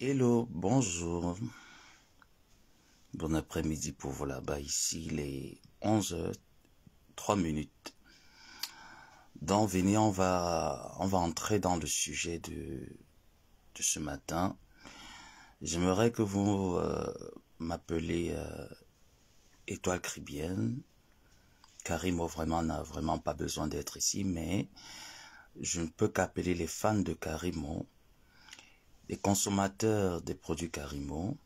Hello, bonjour. Bon après-midi pour vous là-bas. Ici, il est 11h, 3 minutes. Donc, venez, on va, on va entrer dans le sujet de, ce matin. J'aimerais que vous euh, m'appelez euh, Étoile Cribienne. Karim, vraiment, n'a vraiment pas besoin d'être ici, mais je ne peux qu'appeler les fans de Karimo les consommateurs des produits Carimo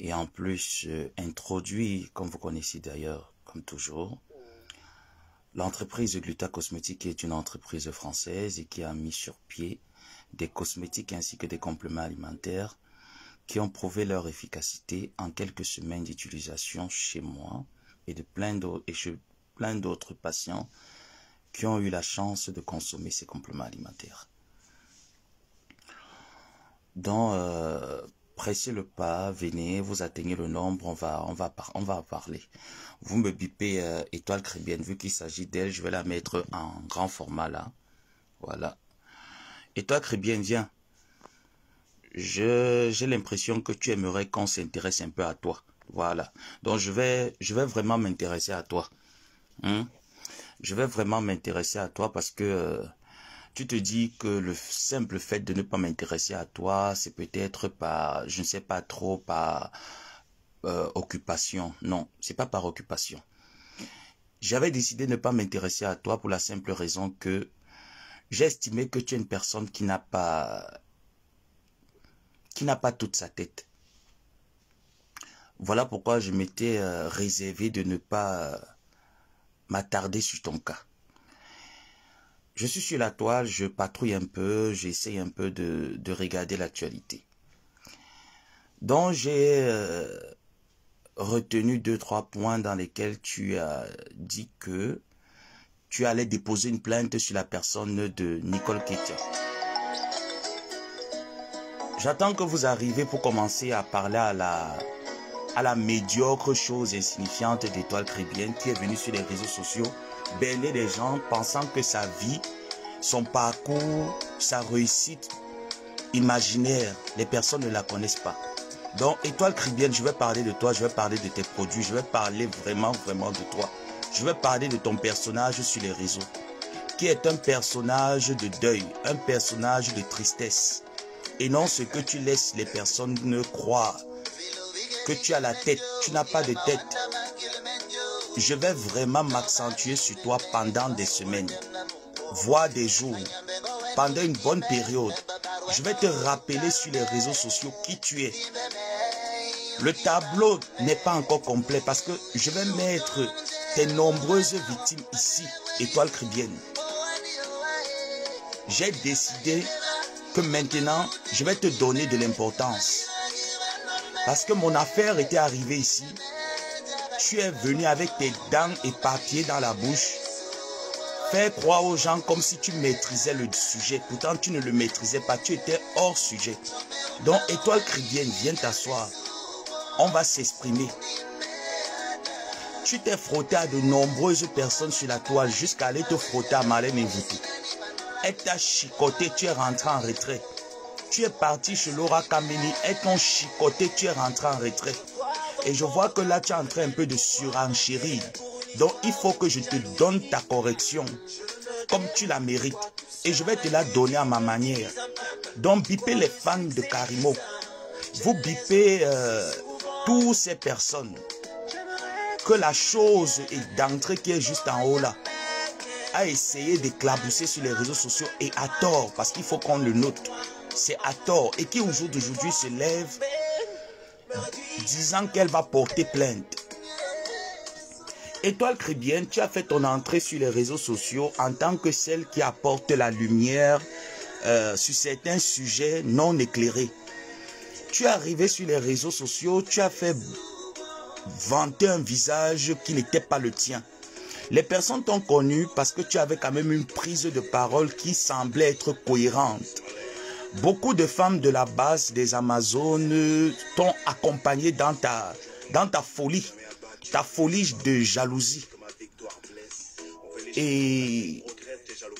et en plus euh, introduit, comme vous connaissez d'ailleurs, comme toujours, l'entreprise Gluta Cosmétique est une entreprise française et qui a mis sur pied des cosmétiques ainsi que des compléments alimentaires qui ont prouvé leur efficacité en quelques semaines d'utilisation chez moi et de plein d'autres et chez plein d'autres patients qui ont eu la chance de consommer ces compléments alimentaires. Donc, euh, pressez le pas, venez, vous atteignez le nombre, on va, on va, on va parler. Vous me bipez euh, étoile crébienne, vu qu'il s'agit d'elle, je vais la mettre en grand format là. Voilà. Étoile crébienne, viens. j'ai l'impression que tu aimerais qu'on s'intéresse un peu à toi. Voilà. Donc je vais, je vais vraiment m'intéresser à toi. Hein? Je vais vraiment m'intéresser à toi parce que euh, tu te dis que le simple fait de ne pas m'intéresser à toi, c'est peut-être par, je ne sais pas trop, par euh, occupation. Non, c'est pas par occupation. J'avais décidé de ne pas m'intéresser à toi pour la simple raison que j'estimais que tu es une personne qui n'a pas qui n'a pas toute sa tête. Voilà pourquoi je m'étais euh, réservé de ne pas euh, m'attarder sur ton cas je suis sur la toile, je patrouille un peu, j'essaye un peu de, regarder l'actualité. Donc j'ai euh, retenu deux, trois points dans lesquels tu as dit que tu allais déposer une plainte sur la personne de Nicole Ketia. J'attends que vous arriviez pour commencer à parler à la, à la médiocre chose insignifiante d'étoile crébienne qui est venue sur les réseaux sociaux berner des gens pensant que sa vie, son parcours, sa réussite imaginaire, les personnes ne la connaissent pas. Donc, étoile cribienne, je vais parler de toi, je vais parler de tes produits, je vais parler vraiment, vraiment de toi. Je vais parler de ton personnage sur les réseaux, qui est un personnage de deuil, un personnage de tristesse, et non ce que tu laisses les personnes ne croire, que tu as la tête, tu n'as pas de tête je vais vraiment m'accentuer sur toi pendant des semaines, voire des jours, pendant une bonne période. Je vais te rappeler sur les réseaux sociaux qui tu es. Le tableau n'est pas encore complet parce que je vais mettre tes nombreuses victimes ici, étoile cribienne. J'ai décidé que maintenant, je vais te donner de l'importance. Parce que mon affaire était arrivée ici tu es venu avec tes dents et papiers dans la bouche Fais croire aux gens comme si tu maîtrisais le sujet. Pourtant, tu ne le maîtrisais pas. Tu étais hors sujet. Donc, étoile chrétienne viens t'asseoir. On va s'exprimer. Tu t'es frotté à de nombreuses personnes sur la toile jusqu'à aller te frotter à Marlène et Elle t'a chicoté, tu es rentré en retrait. Tu es parti chez Laura Kameni, Et ton chicoté, tu es rentré en retrait. Et je vois que là, tu es en train un peu de surenchérir. Donc, il faut que je te donne ta correction comme tu la mérites. Et je vais te la donner à ma manière. Donc, bipez les fans de Karimo. Vous bipez euh, toutes ces personnes. Que la chose est d'entrée qui est juste en haut là a essayé d'éclabousser sur les réseaux sociaux et à tort, parce qu'il faut qu'on le note. C'est à tort. Et qui aujourd'hui se lève disant qu'elle va porter plainte. Étoile crébienne, tu as fait ton entrée sur les réseaux sociaux en tant que celle qui apporte la lumière euh, sur certains sujets non éclairés. Tu es arrivé sur les réseaux sociaux, tu as fait vanter un visage qui n'était pas le tien. Les personnes t'ont connu parce que tu avais quand même une prise de parole qui semblait être cohérente. Beaucoup de femmes de la base des Amazones t'ont accompagné dans ta, dans ta folie, ta folie de jalousie. Et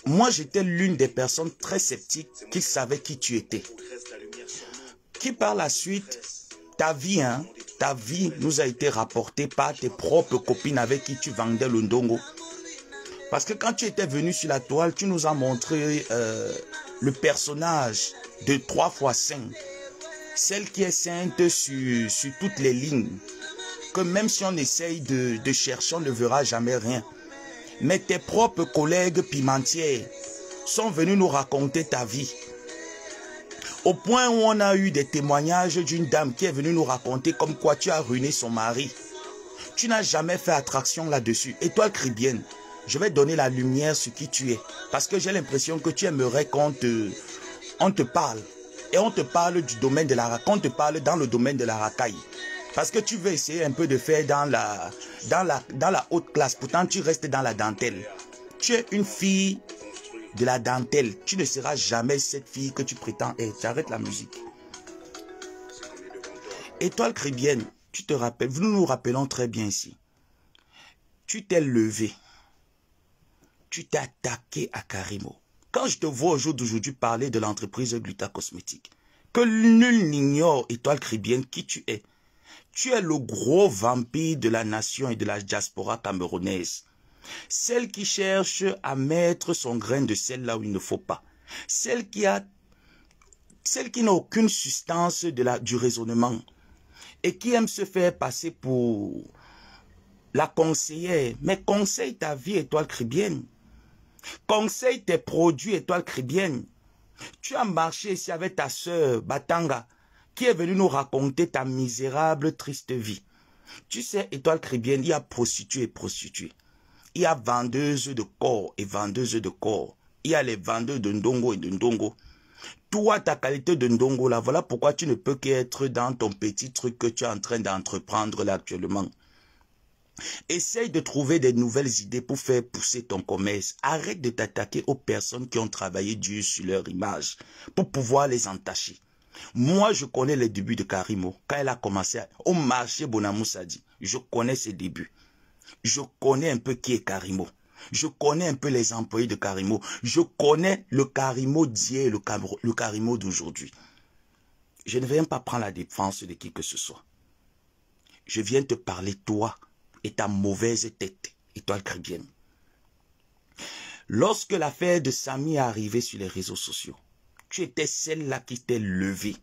moi, j'étais l'une des personnes très sceptiques qui savait qui tu étais. Qui par la suite, ta vie, hein, ta vie nous a été rapportée par tes propres copines avec qui tu vendais le ndongo. Parce que quand tu étais venu sur la toile, tu nous as montré euh, le personnage de 3 fois 5, celle qui est sainte sur, toutes les lignes, que même si on essaye de, chercher, on ne verra jamais rien. Mais tes propres collègues pimentiers sont venus nous raconter ta vie. Au point où on a eu des témoignages d'une dame qui est venue nous raconter comme quoi tu as ruiné son mari. Tu n'as jamais fait attraction là-dessus. Et toi cribienne, je vais donner la lumière sur qui tu es. Parce que j'ai l'impression que tu aimerais qu'on te, on te parle. Et on te parle du domaine de la on te parle dans le domaine de la racaille. Parce que tu veux essayer un peu de faire dans la, dans la, dans la haute classe. Pourtant, tu restes dans la dentelle. Tu es une fille de la dentelle. Tu ne seras jamais cette fille que tu prétends être. J'arrête la musique. Étoile crébienne, tu te rappelles, nous nous rappelons très bien ici. Tu t'es levé tu t'es attaqué à Karimo. Quand je te vois aujourd'hui d'aujourd'hui parler de l'entreprise Gluta Cosmétique, que nul n'ignore, étoile cribienne, qui tu es. Tu es le gros vampire de la nation et de la diaspora camerounaise. Celle qui cherche à mettre son grain de sel là où il ne faut pas. Celle qui a, celle qui n'a aucune substance de la, du raisonnement. Et qui aime se faire passer pour la conseillère. Mais conseille ta vie, étoile cribienne. Conseille tes produits étoile Cribienne, Tu as marché ici avec ta sœur Batanga, qui est venue nous raconter ta misérable, triste vie. Tu sais, étoile cribienne, il y a prostituée et prostituée. Il y a vendeuse de corps et vendeuse de corps. Il y a les vendeurs de Ndongo et de Ndongo. Toi, ta qualité de Ndongo, là, voilà pourquoi tu ne peux qu'être dans ton petit truc que tu es en train d'entreprendre là actuellement. Essaye de trouver des nouvelles idées pour faire pousser ton commerce. Arrête de t'attaquer aux personnes qui ont travaillé dur sur leur image pour pouvoir les entacher. Moi, je connais les débuts de Karimo. Quand elle a commencé au marché Bonamoussadi, je connais ses débuts. Je connais un peu qui est Karimo. Je connais un peu les employés de Karimo. Je connais le Karimo d'hier et le Karimo d'aujourd'hui. Je ne viens pas prendre la défense de qui que ce soit. Je viens te parler, toi, et ta mauvaise tête, étoile chrétienne. Lorsque l'affaire de Samy est arrivée sur les réseaux sociaux, tu étais celle-là qui t'est levée.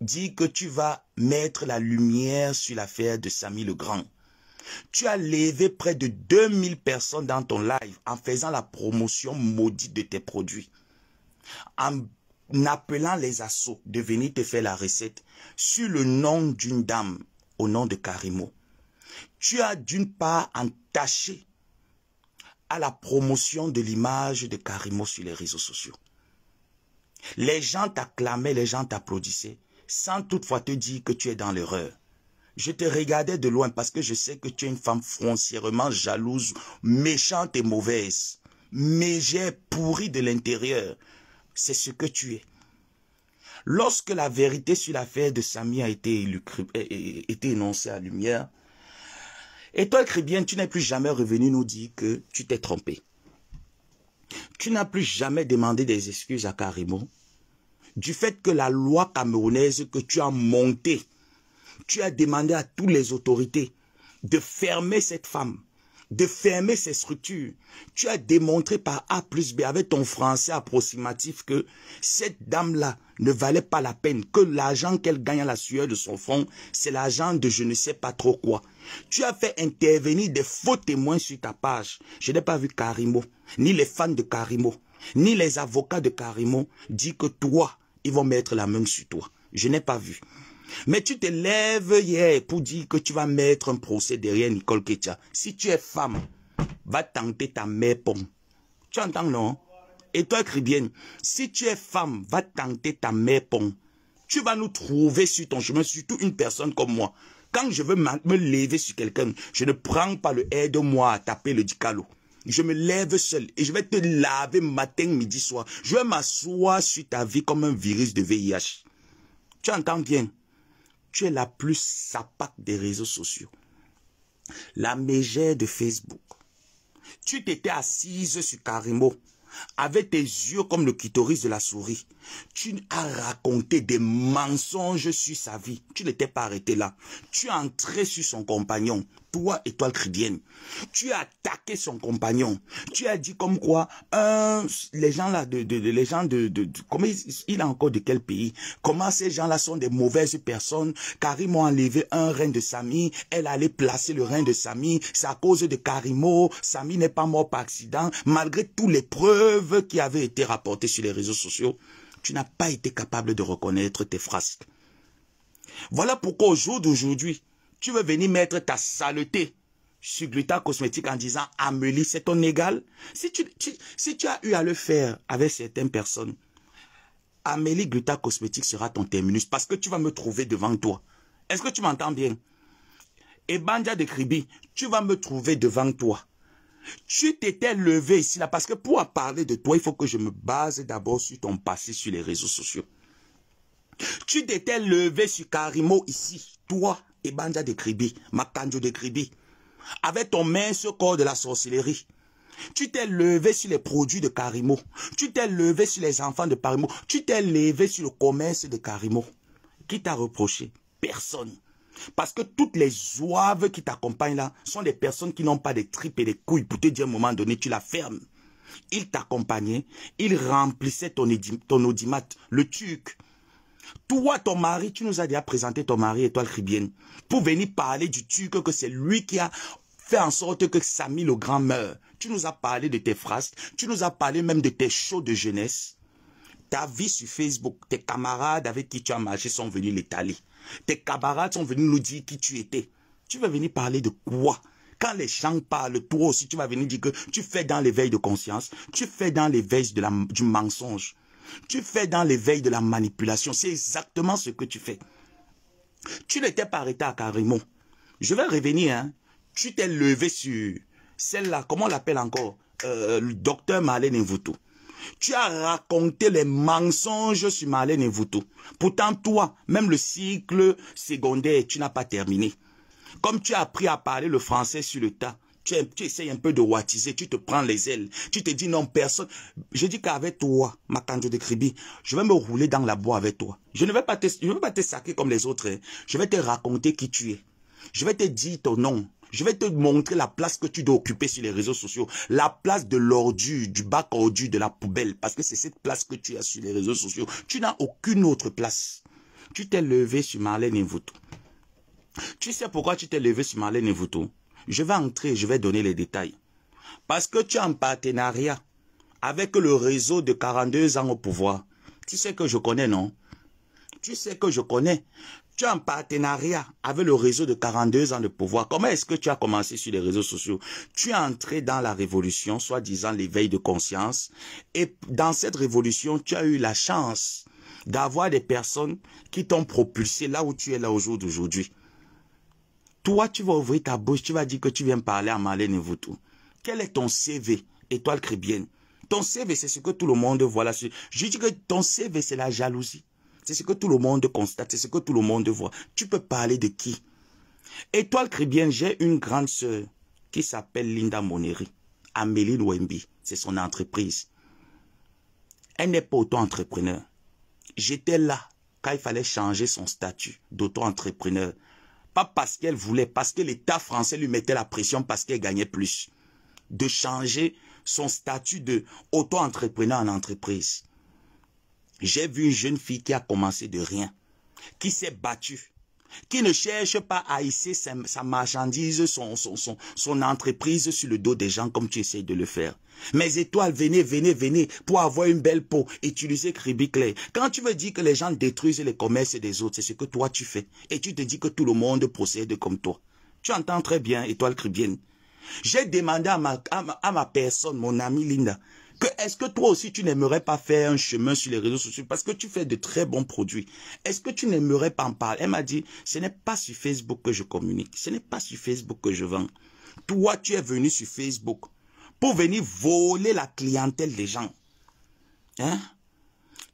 Dis que tu vas mettre la lumière sur l'affaire de Samy le Grand. Tu as levé près de 2000 personnes dans ton live en faisant la promotion maudite de tes produits. En appelant les assauts de venir te faire la recette sur le nom d'une dame au nom de Karimo tu as d'une part entaché à la promotion de l'image de Karimo sur les réseaux sociaux. Les gens t'acclamaient, les gens t'applaudissaient, sans toutefois te dire que tu es dans l'erreur. Je te regardais de loin parce que je sais que tu es une femme foncièrement jalouse, méchante et mauvaise. Mais j'ai pourri de l'intérieur. C'est ce que tu es. Lorsque la vérité sur l'affaire de Samy a été, été énoncée à lumière, et toi, bien, tu n'es plus jamais revenu nous dire que tu t'es trompé. Tu n'as plus jamais demandé des excuses à Karimou du fait que la loi camerounaise que tu as montée, tu as demandé à toutes les autorités de fermer cette femme de fermer ces structures. Tu as démontré par A plus B avec ton français approximatif que cette dame-là ne valait pas la peine, que l'argent qu'elle gagne à la sueur de son front, c'est l'argent de je ne sais pas trop quoi. Tu as fait intervenir des faux témoins sur ta page. Je n'ai pas vu Karimo, ni les fans de Karimo, ni les avocats de Karimo dire que toi, ils vont mettre la main sur toi. Je n'ai pas vu. Mais tu te lèves hier pour dire que tu vas mettre un procès derrière Nicole Ketia. Si tu es femme, va tenter ta mère pomme. Tu entends, non Et toi, bien. si tu es femme, va tenter ta mère pomme. Tu vas nous trouver sur ton chemin, surtout une personne comme moi. Quand je veux me lever sur quelqu'un, je ne prends pas le de moi à taper le dicalo. Je me lève seul et je vais te laver matin, midi, soir. Je vais m'asseoir sur ta vie comme un virus de VIH. Tu entends bien tu es la plus sapate des réseaux sociaux. La mégère de Facebook. Tu t'étais assise sur Karimo, avec tes yeux comme le clitoris de la souris. Tu as raconté des mensonges sur sa vie. Tu n'étais pas arrêté là. Tu es entré sur son compagnon toi, étoile chrétienne, tu as attaqué son compagnon. Tu as dit comme quoi, les gens là, de, les gens de, comment il, est a encore de quel pays Comment ces gens-là sont des mauvaises personnes Karimo a enlevé un rein de Samy, elle allait placer le rein de Samy, c'est à cause de Karimo, Samy n'est pas mort par accident, malgré toutes les preuves qui avaient été rapportées sur les réseaux sociaux. Tu n'as pas été capable de reconnaître tes frasques. Voilà pourquoi au jour d'aujourd'hui, tu veux venir mettre ta saleté sur Gluta Cosmétique en disant Amélie, c'est ton égal. Si tu, si tu as eu à le faire avec certaines personnes, Amélie Gluta Cosmétique sera ton terminus parce que tu vas me trouver devant toi. Est-ce que tu m'entends bien Et Banja de Kribi, tu vas me trouver devant toi. Tu t'étais levé ici là parce que pour parler de toi, il faut que je me base d'abord sur ton passé sur les réseaux sociaux. Tu t'étais levé sur Karimo ici, toi, Banja de Kribi, Makanjo de Kribi, avec ton mince corps de la sorcellerie. Tu t'es levé sur les produits de Karimo, Tu t'es levé sur les enfants de Karimo, Tu t'es levé sur le commerce de Karimo. Qui t'a reproché Personne. Parce que toutes les zouaves qui t'accompagnent là sont des personnes qui n'ont pas de tripes et de couilles pour te dire à un moment donné, tu la fermes. Ils t'accompagnaient, ils remplissaient ton, ton le tuc, toi, ton mari, tu nous as déjà présenté ton mari, étoile cribienne, pour venir parler du truc que c'est lui qui a fait en sorte que Samy le Grand meurt. Tu nous as parlé de tes phrases, tu nous as parlé même de tes shows de jeunesse. Ta vie sur Facebook, tes camarades avec qui tu as marché sont venus l'étaler. Tes camarades sont venus nous dire qui tu étais. Tu vas venir parler de quoi quand les gens parlent, toi aussi, tu vas venir dire que tu fais dans l'éveil de conscience, tu fais dans l'éveil du mensonge. Tu fais dans l'éveil de la manipulation. C'est exactement ce que tu fais. Tu n'étais pas arrêté à Carimo. Je vais revenir. Hein. Tu t'es levé sur celle-là, comment on l'appelle encore euh, Le docteur Malène Voutou. Tu as raconté les mensonges sur Malène Voutou. Pourtant, toi, même le cycle secondaire, tu n'as pas terminé. Comme tu as appris à parler le français sur le tas, tu, essayes un peu de watiser, tu te prends les ailes, tu te dis non, personne. Je dis qu'avec toi, ma de Kribi, je vais me rouler dans la bois avec toi. Je ne vais pas te, je saquer comme les autres. Hein. Je vais te raconter qui tu es. Je vais te dire ton nom. Je vais te montrer la place que tu dois occuper sur les réseaux sociaux. La place de l'ordure, du bac ordure, de la poubelle. Parce que c'est cette place que tu as sur les réseaux sociaux. Tu n'as aucune autre place. Tu t'es levé sur Marlène Voutou. Tu sais pourquoi tu t'es levé sur Marlène Voutou je vais entrer, je vais donner les détails. Parce que tu es un partenariat avec le réseau de 42 ans au pouvoir. Tu sais que je connais, non Tu sais que je connais. Tu es un partenariat avec le réseau de 42 ans de pouvoir. Comment est-ce que tu as commencé sur les réseaux sociaux Tu es entré dans la révolution, soi-disant l'éveil de conscience. Et dans cette révolution, tu as eu la chance d'avoir des personnes qui t'ont propulsé là où tu es là aujourd'hui. Toi, tu vas ouvrir ta bouche, tu vas dire que tu viens parler à Marlène Voutou. Quel est ton CV, étoile cribienne Ton CV, c'est ce que tout le monde voit là. Je dis que ton CV, c'est la jalousie. C'est ce que tout le monde constate, c'est ce que tout le monde voit. Tu peux parler de qui Étoile crébienne, j'ai une grande sœur qui s'appelle Linda Moneri. Amélie Louembi, c'est son entreprise. Elle n'est pas auto-entrepreneur. J'étais là quand il fallait changer son statut d'auto-entrepreneur pas parce qu'elle voulait, parce que l'État français lui mettait la pression parce qu'elle gagnait plus. De changer son statut de auto-entrepreneur en entreprise. J'ai vu une jeune fille qui a commencé de rien, qui s'est battue, qui ne cherche pas à hisser sa, marchandise, son, son, son, son entreprise sur le dos des gens comme tu essayes de le faire. Mes étoiles, venez, venez, venez, pour avoir une belle peau, Et utilisez clair. Quand tu veux dire que les gens détruisent les commerces des autres, c'est ce que toi tu fais. Et tu te dis que tout le monde procède comme toi. Tu entends très bien, étoile cribienne. J'ai demandé à ma, à ma, personne, mon amie Linda, est-ce que toi aussi tu n'aimerais pas faire un chemin sur les réseaux sociaux parce que tu fais de très bons produits Est-ce que tu n'aimerais pas en parler Elle m'a dit, ce n'est pas sur Facebook que je communique, ce n'est pas sur Facebook que je vends. Toi, tu es venu sur Facebook pour venir voler la clientèle des gens. Hein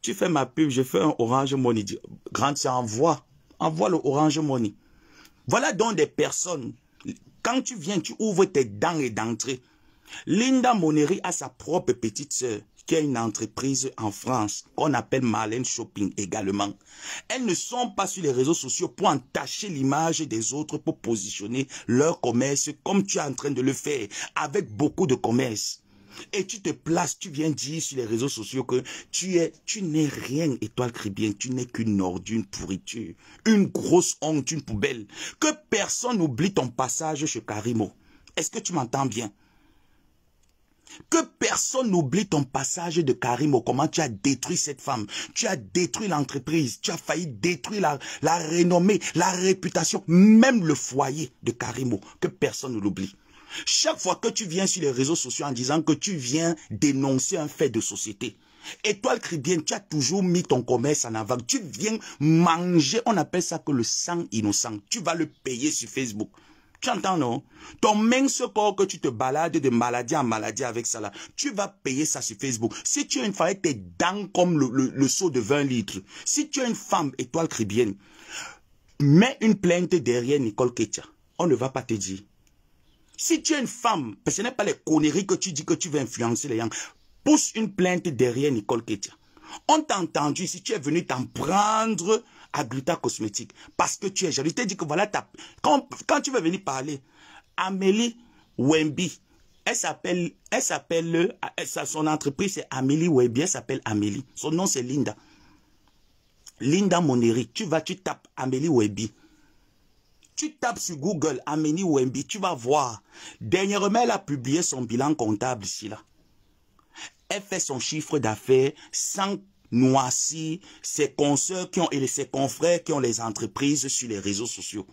Tu fais ma pub, je fais un Orange Money. Grande, c'est envoie. Envoie le Orange Money. Voilà donc des personnes. Quand tu viens, tu ouvres tes dents et d'entrée. Linda Monnery a sa propre petite sœur qui a une entreprise en France qu'on appelle Marlène Shopping également. Elles ne sont pas sur les réseaux sociaux pour entacher l'image des autres pour positionner leur commerce comme tu es en train de le faire avec beaucoup de commerce. Et tu te places, tu viens dire sur les réseaux sociaux que tu es, tu n'es rien, étoile cribien, tu n'es qu'une ordure, une pourriture, une grosse honte, une poubelle. Que personne n'oublie ton passage chez Karimo. Est-ce que tu m'entends bien que personne n'oublie ton passage de Karim, comment tu as détruit cette femme, tu as détruit l'entreprise, tu as failli détruire la, la renommée, la réputation, même le foyer de Karimo. Que personne ne l'oublie. Chaque fois que tu viens sur les réseaux sociaux en disant que tu viens dénoncer un fait de société, Étoile chrétienne, tu as toujours mis ton commerce en avant. Tu viens manger, on appelle ça que le sang innocent. Tu vas le payer sur Facebook. Tu entends, non Ton mince corps que tu te balades de maladie en maladie avec ça là, tu vas payer ça sur Facebook. Si tu es une femme, tes dents comme le, seau de 20 litres. Si tu as une femme étoile cribienne, mets une plainte derrière Nicole Ketia. On ne va pas te dire. Si tu es une femme, parce ce n'est pas les conneries que tu dis que tu veux influencer les gens, pousse une plainte derrière Nicole Ketia. On t'a entendu, si tu es venu t'en prendre Gluta Cosmétique. Parce que tu es jaloux. dit que voilà, ta... quand, tu veux venir parler, Amélie Wemby, elle s'appelle, elle s'appelle, euh, son entreprise c'est Amélie Wemby, elle s'appelle Amélie. Son nom c'est Linda. Linda Moneri. Tu vas, tu tapes Amélie Wemby. Tu tapes sur Google Amélie Wemby, tu vas voir. Dernièrement, elle a publié son bilan comptable ici là. Elle fait son chiffre d'affaires sans noirci ses consoeurs qui ont, et ses confrères qui ont les entreprises sur les réseaux sociaux.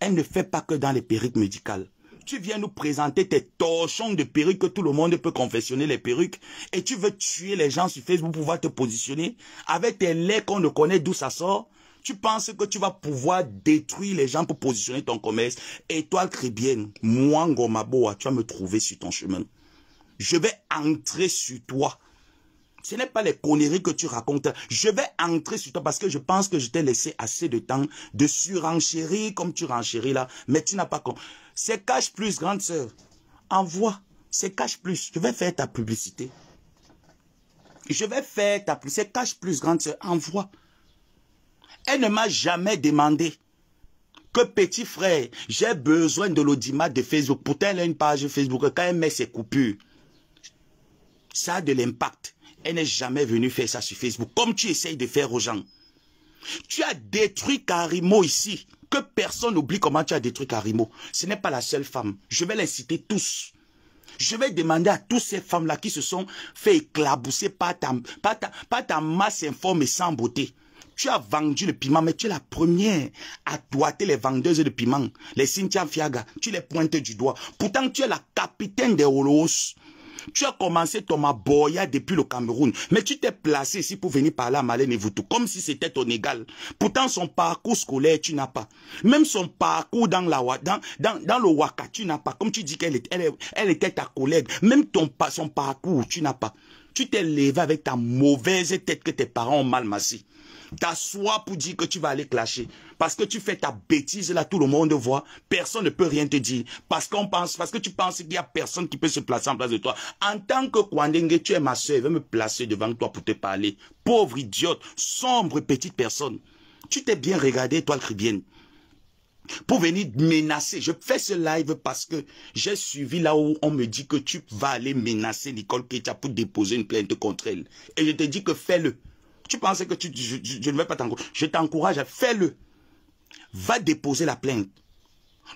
Elle ne fait pas que dans les perruques médicales. Tu viens nous présenter tes torchons de perruques que tout le monde peut confectionner les perruques et tu veux tuer les gens sur Facebook pour pouvoir te positionner avec tes laits qu'on ne connaît d'où ça sort. Tu penses que tu vas pouvoir détruire les gens pour positionner ton commerce. Étoile crébienne, moi, Ngomaboa, tu vas me trouver sur ton chemin. Je vais entrer sur toi ce n'est pas les conneries que tu racontes. Je vais entrer sur toi parce que je pense que je t'ai laissé assez de temps de surenchérir comme tu renchéris là. Mais tu n'as pas con. C'est cache plus, grande sœur. Envoie. C'est cash plus. Je vais faire ta publicité. Je vais faire ta publicité. C'est cash plus, grande sœur. Envoie. Elle ne m'a jamais demandé que petit frère, j'ai besoin de l'audimat de Facebook. Pour elle a une page Facebook. Quand elle met ses coupures, ça a de l'impact. Elle n'est jamais venue faire ça sur Facebook, comme tu essayes de faire aux gens. Tu as détruit Karimo ici. Que personne n'oublie comment tu as détruit Karimo. Ce n'est pas la seule femme. Je vais l'inciter tous. Je vais demander à toutes ces femmes-là qui se sont fait éclabousser par ta, ta, masse informe et sans beauté. Tu as vendu le piment, mais tu es la première à toiter les vendeuses de piment, les Cynthia Fiaga. Tu les pointes du doigt. Pourtant, tu es la capitaine des Holos. Tu as commencé ton maboya depuis le Cameroun, mais tu t'es placé ici pour venir parler à Malène Voutou, comme si c'était ton égal. Pourtant, son parcours scolaire, tu n'as pas. Même son parcours dans, la, dans, dans, dans le Waka, tu n'as pas. Comme tu dis qu'elle elle, elle était ta collègue, même ton, son parcours, tu n'as pas. Tu t'es levé avec ta mauvaise tête que tes parents ont mal massé t'assois pour dire que tu vas aller clasher. Parce que tu fais ta bêtise là, tout le monde voit. Personne ne peut rien te dire. Parce qu'on pense, parce que tu penses qu'il y a personne qui peut se placer en place de toi. En tant que Kwandenge, tu es ma soeur, elle veut me placer devant toi pour te parler. Pauvre idiote, sombre petite personne. Tu t'es bien regardé, toi le cribienne pour venir menacer. Je fais ce live parce que j'ai suivi là où on me dit que tu vas aller menacer Nicole Ketia pour déposer une plainte contre elle. Et je te dis que fais-le. Tu pensais que je, ne vais pas t'encourager. Je t'encourage à fais-le. Va déposer la plainte.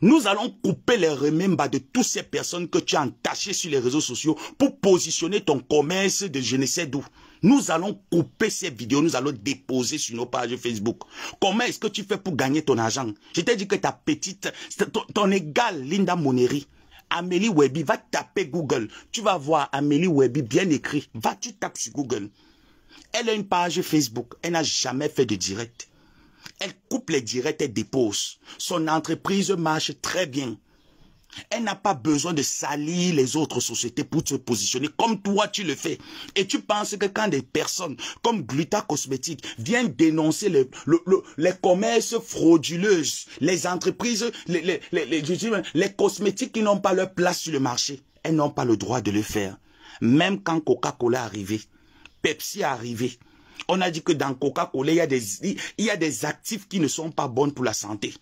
Nous allons couper les remembres de toutes ces personnes que tu as entachées sur les réseaux sociaux pour positionner ton commerce de je ne sais d'où. Nous allons couper ces vidéos, nous allons déposer sur nos pages Facebook. Comment est-ce que tu fais pour gagner ton argent Je t'ai dit que ta petite, ton, égale égal Linda Moneri, Amélie Webby, va taper Google. Tu vas voir Amélie Webby bien écrit. Va, tu tapes sur Google. Elle a une page Facebook. Elle n'a jamais fait de direct. Elle coupe les directs et dépose. Son entreprise marche très bien. Elle n'a pas besoin de salir les autres sociétés pour se positionner comme toi tu le fais. Et tu penses que quand des personnes comme Gluta Cosmétique viennent dénoncer les, commerces frauduleux, les entreprises, les, les cosmétiques qui n'ont pas leur place sur le marché, elles n'ont pas le droit de le faire. Même quand Coca-Cola est arrivé, Pepsi est arrivé, on a dit que dans Coca-Cola, il, y a des, il y a des actifs qui ne sont pas bons pour la santé.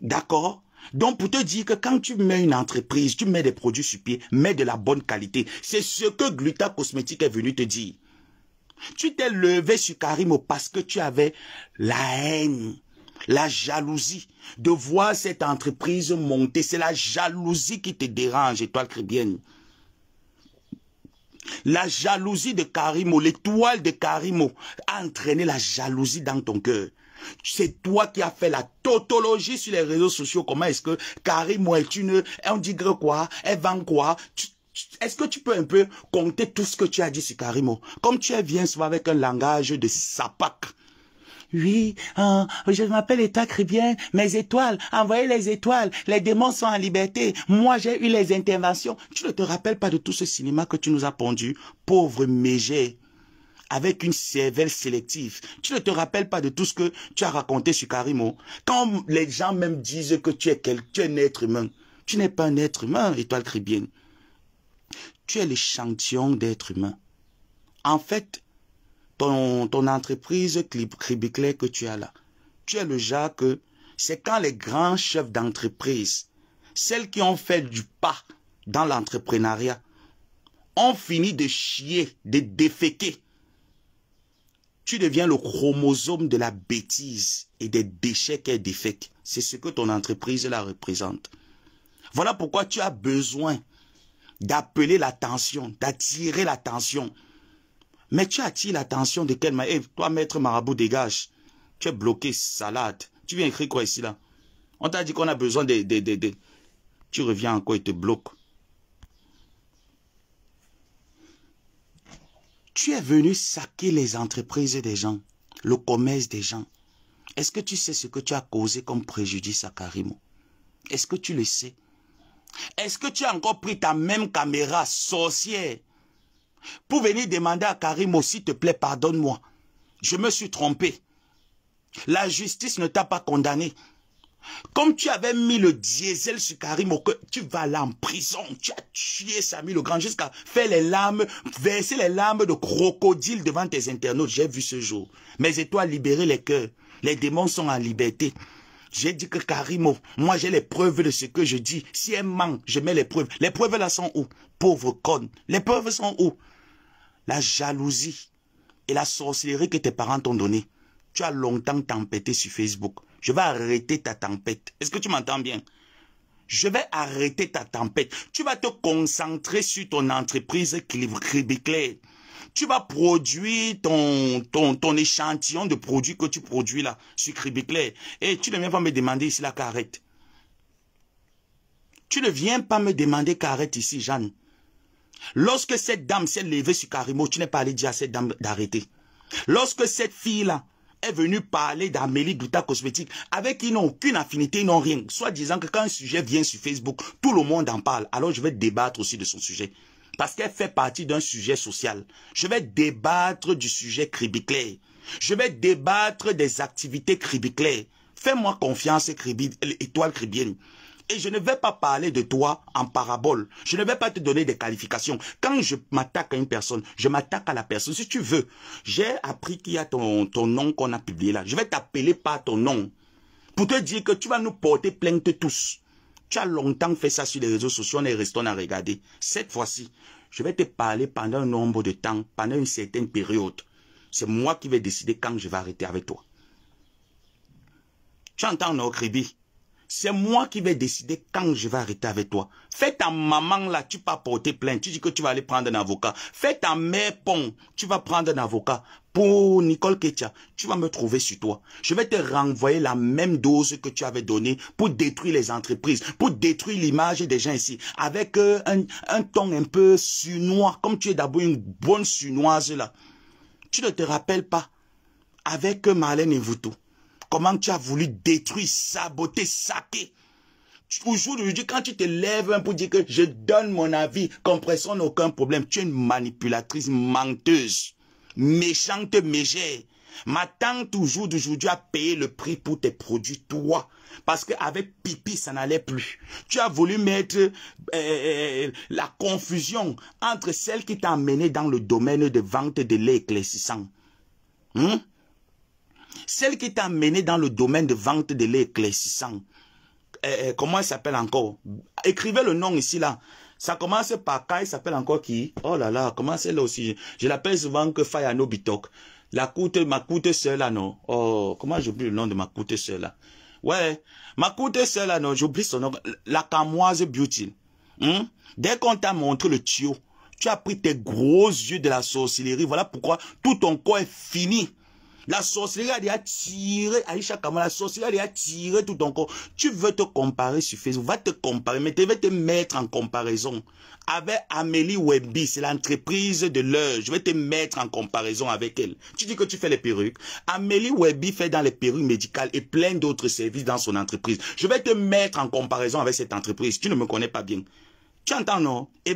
D'accord donc, pour te dire que quand tu mets une entreprise, tu mets des produits sur pied, mets de la bonne qualité. C'est ce que Gluta Cosmétique est venu te dire. Tu t'es levé sur Karim parce que tu avais la haine, la jalousie de voir cette entreprise monter. C'est la jalousie qui te dérange, étoile crébienne. La jalousie de Karimo, l'étoile de Karimo a entraîné la jalousie dans ton cœur. C'est toi qui as fait la tautologie sur les réseaux sociaux. Comment est-ce que Karimo est une... On dit quoi Elle vend quoi est-ce que tu peux un peu compter tout ce que tu as dit sur Karimo Comme tu viens souvent avec un langage de sapac, oui, hein, je m'appelle État Cribien, mes étoiles, envoyez les étoiles, les démons sont en liberté, moi j'ai eu les interventions. Tu ne te rappelles pas de tout ce cinéma que tu nous as pondu, pauvre Mégé avec une cervelle sélective. Tu ne te rappelles pas de tout ce que tu as raconté sur Karimo. Quand les gens même disent que tu es, quelqu'un tu es un être humain, tu n'es pas un être humain, étoile cribienne. Tu es l'échantillon d'être humain. En fait, ton, ton entreprise Cribiclet que tu as là. Tu es le genre que c'est quand les grands chefs d'entreprise, celles qui ont fait du pas dans l'entrepreneuriat, ont fini de chier, de déféquer. Tu deviens le chromosome de la bêtise et des déchets qu'elle défèque. C'est ce que ton entreprise la représente. Voilà pourquoi tu as besoin d'appeler l'attention, d'attirer l'attention mais tu attires l'attention de quel manière eh, Toi, maître marabout, dégage. Tu es bloqué, salade. Tu viens écrire quoi ici, là On t'a dit qu'on a besoin de, Tu reviens encore, et te bloque. Tu es venu saquer les entreprises des gens, le commerce des gens. Est-ce que tu sais ce que tu as causé comme préjudice à Karimo Est-ce que tu le sais Est-ce que tu as encore pris ta même caméra sorcière pour venir demander à Karim aussi, s'il te plaît, pardonne-moi. Je me suis trompé. La justice ne t'a pas condamné. Comme tu avais mis le diesel sur Karim tu vas là en prison. Tu as tué Samy le Grand jusqu'à faire les larmes, verser les larmes de crocodile devant tes internautes. J'ai vu ce jour. Mais et toi, libérer les cœurs. Les démons sont en liberté. J'ai dit que Karimo, oh, moi j'ai les preuves de ce que je dis. Si elle manque, je mets les preuves. Les preuves là sont où Pauvre conne. Les preuves sont où la jalousie et la sorcellerie que tes parents t'ont donnée. Tu as longtemps tempêté sur Facebook. Je vais arrêter ta tempête. Est-ce que tu m'entends bien Je vais arrêter ta tempête. Tu vas te concentrer sur ton entreprise Cribiclair. Tu vas produire ton, ton, ton échantillon de produits que tu produis là sur Cribiclair. Et tu ne viens pas me demander ici la carrette. Tu ne viens pas me demander carrette ici, Jeanne. Lorsque cette dame s'est levée sur Karimo, tu n'es pas allé dire à cette dame d'arrêter. Lorsque cette fille-là est venue parler d'Amélie Douta Cosmétique, avec qui ils n'ont aucune affinité, ils n'ont rien. Soit disant que quand un sujet vient sur Facebook, tout le monde en parle. Alors je vais débattre aussi de son sujet. Parce qu'elle fait partie d'un sujet social. Je vais débattre du sujet Cribicler. Je vais débattre des activités Cribicler. Fais-moi confiance, étoile cribienne. Et je ne vais pas parler de toi en parabole. Je ne vais pas te donner des qualifications. Quand je m'attaque à une personne, je m'attaque à la personne. Si tu veux, j'ai appris qu'il y a ton, ton nom qu'on a publié là. Je vais t'appeler par ton nom pour te dire que tu vas nous porter plainte tous. Tu as longtemps fait ça sur les réseaux sociaux, on est resté à regarder. Cette fois-ci, je vais te parler pendant un nombre de temps, pendant une certaine période. C'est moi qui vais décider quand je vais arrêter avec toi. Tu entends, Nokribi c'est moi qui vais décider quand je vais arrêter avec toi. Fais ta maman là, tu vas porter plainte. Tu dis que tu vas aller prendre un avocat. Fais ta mère pont, tu vas prendre un avocat. Pour Nicole Ketia, tu vas me trouver sur toi. Je vais te renvoyer la même dose que tu avais donnée pour détruire les entreprises, pour détruire l'image des gens ici, avec euh, un, ton un peu sunois, comme tu es d'abord une bonne sunoise là. Tu ne te rappelles pas avec et Voutou Comment tu as voulu détruire, saboter, saper? toujours d'aujourd'hui, quand tu te lèves pour dire que je donne mon avis, compression aucun problème. Tu es une manipulatrice menteuse, méchante, mégère. Ma tante toujours d'aujourd'hui a payé le prix pour tes produits, toi. Parce qu'avec pipi, ça n'allait plus. Tu as voulu mettre euh, euh, la confusion entre celle qui t'a amené dans le domaine de vente de lait éclaircissant. Hein? Celle qui t'a amené dans le domaine de vente de l'éclaircissant. Euh, comment elle s'appelle encore Écrivez le nom ici, là. Ça commence par K, il s'appelle encore qui Oh là là, comment c'est là aussi Je, l'appelle souvent que Fayano Bitok. La coûte, ma coûte sœur là, non Oh, comment j'oublie le nom de ma coûte sœur là Ouais, ma coûte sœur là, non, j'oublie son nom. La Camoise Beauty. Hmm? Dès qu'on t'a montré le tuyau, tu as pris tes gros yeux de la sorcellerie. Voilà pourquoi tout ton corps est fini. La sorcellerie a tiré, Aïcha Kamala, la sorcellerie a tiré tout ton corps. Tu veux te comparer sur Facebook, va te comparer, mais tu veux te mettre en comparaison avec Amélie Webby, c'est l'entreprise de l'heure. Je vais te mettre en comparaison avec elle. Tu dis que tu fais les perruques. Amélie Webby fait dans les perruques médicales et plein d'autres services dans son entreprise. Je vais te mettre en comparaison avec cette entreprise. Tu ne me connais pas bien. Tu entends, non? Et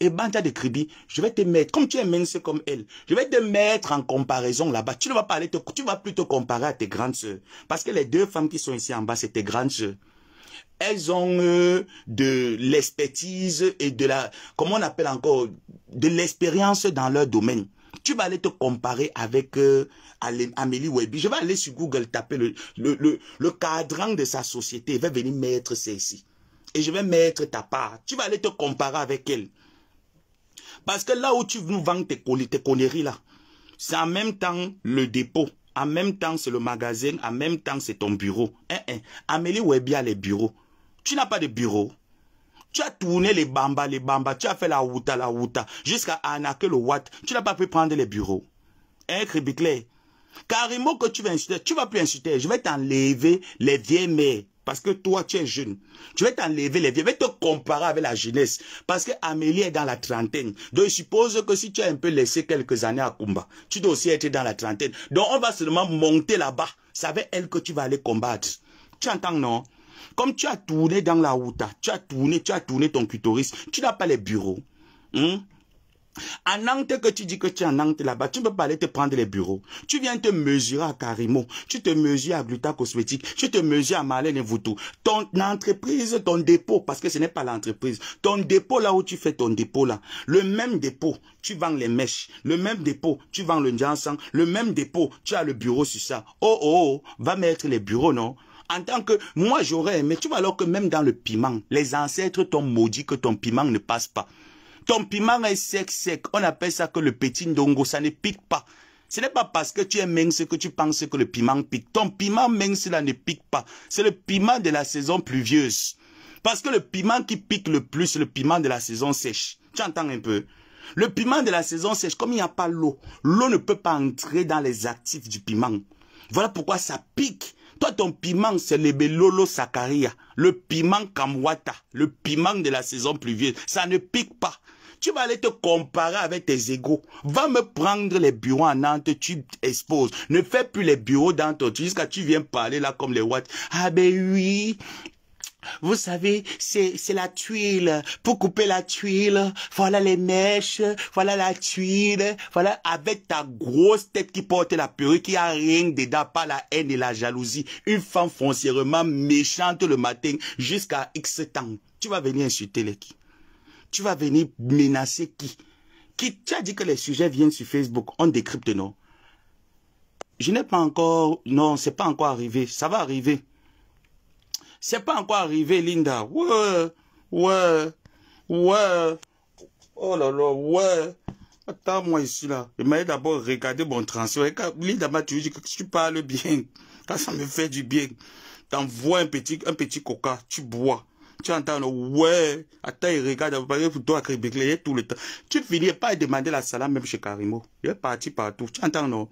et eh Banta de Kribi, je vais te mettre, comme tu es mince comme elle, je vais te mettre en comparaison là-bas. Tu ne vas pas aller te, tu vas plus te comparer à tes grandes sœurs. Parce que les deux femmes qui sont ici en bas, c'est tes grandes sœurs. Elles ont euh, de l'expertise et de la, comment on appelle encore, de l'expérience dans leur domaine. Tu vas aller te comparer avec euh, Amélie Webby. Je vais aller sur Google taper le, le, le, le cadran de sa société. Il va venir mettre celle ici. Et je vais mettre ta part. Tu vas aller te comparer avec elle. Parce que là où tu nous vends tes, conneries là, c'est en même temps le dépôt. En même temps, c'est le magasin. En même temps, c'est ton bureau. Hein, hein. Amélie bien les bureaux. Tu n'as pas de bureau. Tu as tourné les bambas, les bambas. Tu as fait la outa, la outa. Jusqu'à anaker le watt. Tu n'as pas pu prendre les bureaux. Hein, il Carrément que tu vas insulter. Tu vas plus insulter. Je vais t'enlever les vieilles mères. Parce que toi, tu es jeune. Tu vas t'enlever les vieux. Je te comparer avec la jeunesse. Parce que Amélie est dans la trentaine. Donc, je suppose que si tu as un peu laissé quelques années à combat, tu dois aussi être dans la trentaine. Donc, on va seulement monter là-bas. C'est avec elle que tu vas aller combattre. Tu entends, non? Comme tu as tourné dans la route, tu as tourné, tu as tourné ton clitoris, tu n'as pas les bureaux. Hein? En Nantes, que tu dis que tu es en Nantes là-bas, tu ne peux pas aller te prendre les bureaux. Tu viens te mesurer à Karimo, tu te mesures à Gluta Cosmétique, tu te mesures à Marlène et Voutou. Ton entreprise, ton dépôt, parce que ce n'est pas l'entreprise, ton dépôt là où tu fais ton dépôt là, le même dépôt, tu vends les mèches, le même dépôt, tu vends le Njansan, le même dépôt, tu as le bureau sur ça. Oh oh, oh va mettre les bureaux, non en tant que moi j'aurais aimé, tu vois alors que même dans le piment, les ancêtres t'ont maudit que ton piment ne passe pas. Ton piment est sec, sec. On appelle ça que le petit ndongo. Ça ne pique pas. Ce n'est pas parce que tu es mince que tu penses que le piment pique. Ton piment mince là ne pique pas. C'est le piment de la saison pluvieuse. Parce que le piment qui pique le plus, c'est le piment de la saison sèche. Tu entends un peu Le piment de la saison sèche, comme il n'y a pas l'eau, l'eau ne peut pas entrer dans les actifs du piment. Voilà pourquoi ça pique. Toi, ton piment, c'est le Belolo Sakaria, le piment Kamwata, le piment de la saison pluvieuse. Ça ne pique pas. Tu vas aller te comparer avec tes égaux. Va me prendre les bureaux à Nantes, tu exposes. Ne fais plus les bureaux dans ton... Jusqu'à tu viens parler là comme les Watts. Ah ben oui, vous savez, c'est, la tuile. Pour couper la tuile, voilà les mèches, voilà la tuile, voilà avec ta grosse tête qui porte la purée, qui a rien dedans, pas la haine et la jalousie. Une femme foncièrement méchante le matin jusqu'à X temps. Tu vas venir insulter les tu vas venir menacer qui Qui Tu as dit que les sujets viennent sur Facebook, on décrypte, non Je n'ai pas encore... Non, c'est pas encore arrivé. Ça va arriver. C'est pas encore arrivé, Linda. Ouais, ouais, ouais. Oh là là, ouais. Attends-moi ici, là. Je d'abord regarder mon transfert. Linda m'a toujours dit que tu parles bien. Quand ça me fait du bien, t'envoies un petit, un petit coca, tu bois. Tu entends, ouais, attends, il regarde, parce que toi, tout le temps. Tu finis pas demander la salam même chez Karimo. Il est parti partout. Tu entends, non?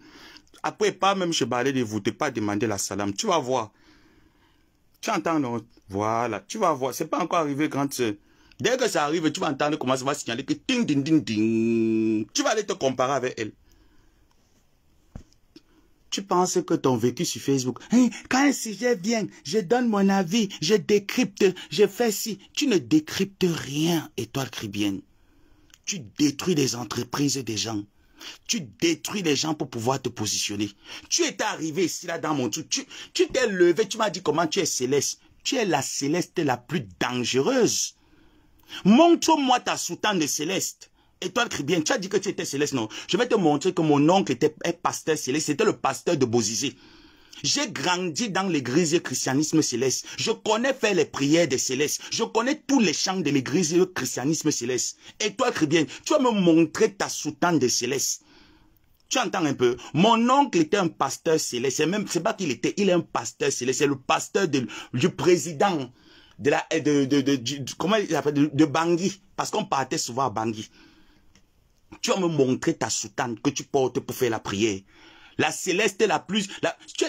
Après, pas même chez Balé de vous, pas demander la salam. Tu vas voir. Tu entends, non? Voilà. Tu vas voir. C'est pas encore arrivé quand Dès que ça arrive, tu vas entendre comment ça va signaler que ding, ding, ding, ding. Tu vas aller te comparer avec elle. Tu penses que ton vécu sur Facebook, hein, quand un sujet vient, je donne mon avis, je décrypte, je fais ci. Tu ne décryptes rien, étoile cribienne. Tu détruis les entreprises et des gens. Tu détruis les gens pour pouvoir te positionner. Tu es arrivé ici, là, dans mon truc. Tu t'es levé, tu m'as dit comment tu es céleste. Tu es la céleste la plus dangereuse. Montre-moi ta soutane de céleste. Et toi, Cribien, tu as dit que tu étais céleste, non Je vais te montrer que mon oncle était pasteur céleste, c'était le pasteur de Bozizé. J'ai grandi dans l'église christianisme céleste. Je connais faire les prières des célestes. Je connais tous les chants de l'église christianisme céleste. Et toi, bien tu vas me montrer ta soutane de célestes. Tu entends un peu Mon oncle était un pasteur céleste. C'est même, c'est pas qu'il était, il est un pasteur céleste. C'est le pasteur du président de la, de, de, de, comment il de Bangui. Parce qu'on partait souvent à Bangui. Tu vas me montrer ta soutane que tu portes pour faire la prière. La céleste est la plus... La, tu,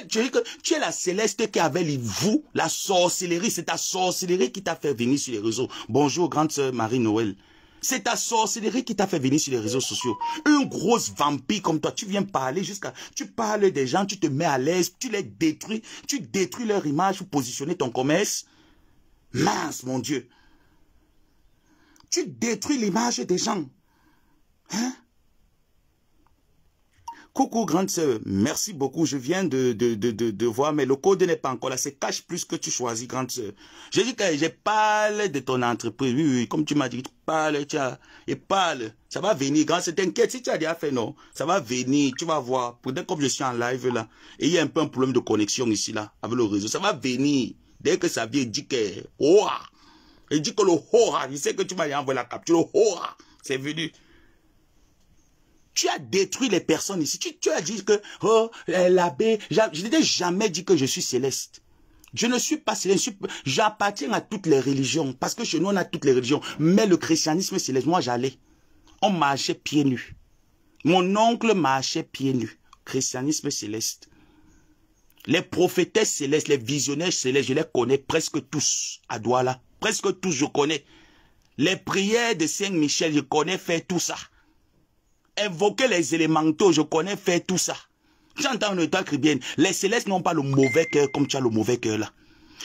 es, la céleste qui avait les vous, la sorcellerie. C'est ta sorcellerie qui t'a fait venir sur les réseaux. Bonjour, grande sœur Marie-Noël. C'est ta sorcellerie qui t'a fait venir sur les réseaux sociaux. Une grosse vampire comme toi, tu viens parler jusqu'à... Tu parles des gens, tu te mets à l'aise, tu les détruis, tu détruis leur image pour positionner ton commerce. Mince, mon Dieu. Tu détruis l'image des gens. Hein? Coucou grande sœur, merci beaucoup, je viens de, de, voir, mais le code n'est pas encore là, c'est cash plus que tu choisis grande sœur. Je dis que je parle de ton entreprise, oui, oui, comme tu m'as dit, tu parles, tu as, et parle, ça va venir, grande sœur, t'inquiète, si tu as déjà fait non, ça va venir, tu vas voir, pour comme je suis en live là, et il y a un peu un problème de connexion ici là, avec le réseau, ça va venir, dès que ça vient, dit que, oh, il dit que le oh, il que tu vas y envoyer la capture, le c'est venu tu as détruit les personnes ici. Tu, tu as dit que, oh, euh, l'abbé, je n'ai jamais dit que je suis céleste. Je ne suis pas céleste, j'appartiens à toutes les religions, parce que chez nous, on a toutes les religions. Mais le christianisme céleste, moi j'allais. On marchait pieds nus. Mon oncle marchait pieds nus. Christianisme céleste. Les prophétesses célestes, les visionnaires célestes, je les connais presque tous à Douala. Presque tous, je connais. Les prières de Saint-Michel, je connais faire tout ça invoquer les élémentaux, je connais faire tout ça. J'entends une cri bien, Les célestes n'ont pas le mauvais cœur comme tu as le mauvais cœur là.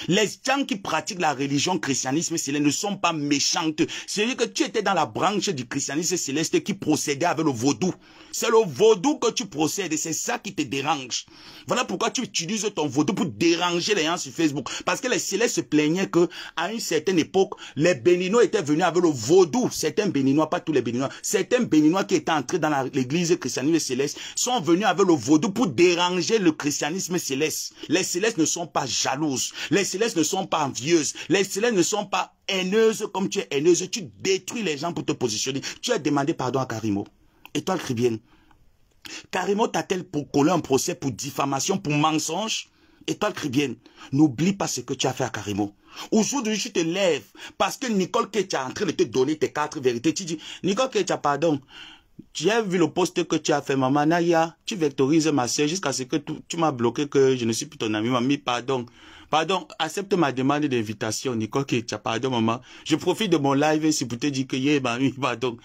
Les gens qui pratiquent la religion christianisme céleste ne sont pas méchantes. C'est-à-dire que tu étais dans la branche du christianisme céleste qui procédait avec le vaudou. C'est le vaudou que tu procèdes et c'est ça qui te dérange. Voilà pourquoi tu utilises ton vaudou pour déranger les gens sur Facebook. Parce que les célestes se plaignaient que, à une certaine époque, les Béninois étaient venus avec le vaudou. Certains Béninois, pas tous les Béninois. Certains Béninois qui étaient entrés dans l'église christianisme céleste sont venus avec le vaudou pour déranger le christianisme céleste. Les célestes ne sont pas jalouses célestes ne sont pas envieuses. Les célestes ne sont pas haineuses comme tu es haineuse. Tu détruis les gens pour te positionner. Tu as demandé pardon à Karimo. Étoile Cribienne. Karimo t'a-t-elle pour coller un procès pour diffamation, pour mensonge Étoile Cribienne, n'oublie pas ce que tu as fait à Karimo. Aujourd'hui, tu te lèves parce que Nicole Ketcha est en train de te donner tes quatre vérités. Tu dis, Nicole Ketcha, pardon, as vu le poste que tu as fait, maman Naya. Tu vectorises ma soeur jusqu'à ce que tu, m'as bloqué, que je ne suis plus ton ami, mamie, pardon. Pardon, accepte ma demande d'invitation, Nicole pas Pardon, maman. Je profite de mon live si vous te dire que, yeah, bah, oui, pardon.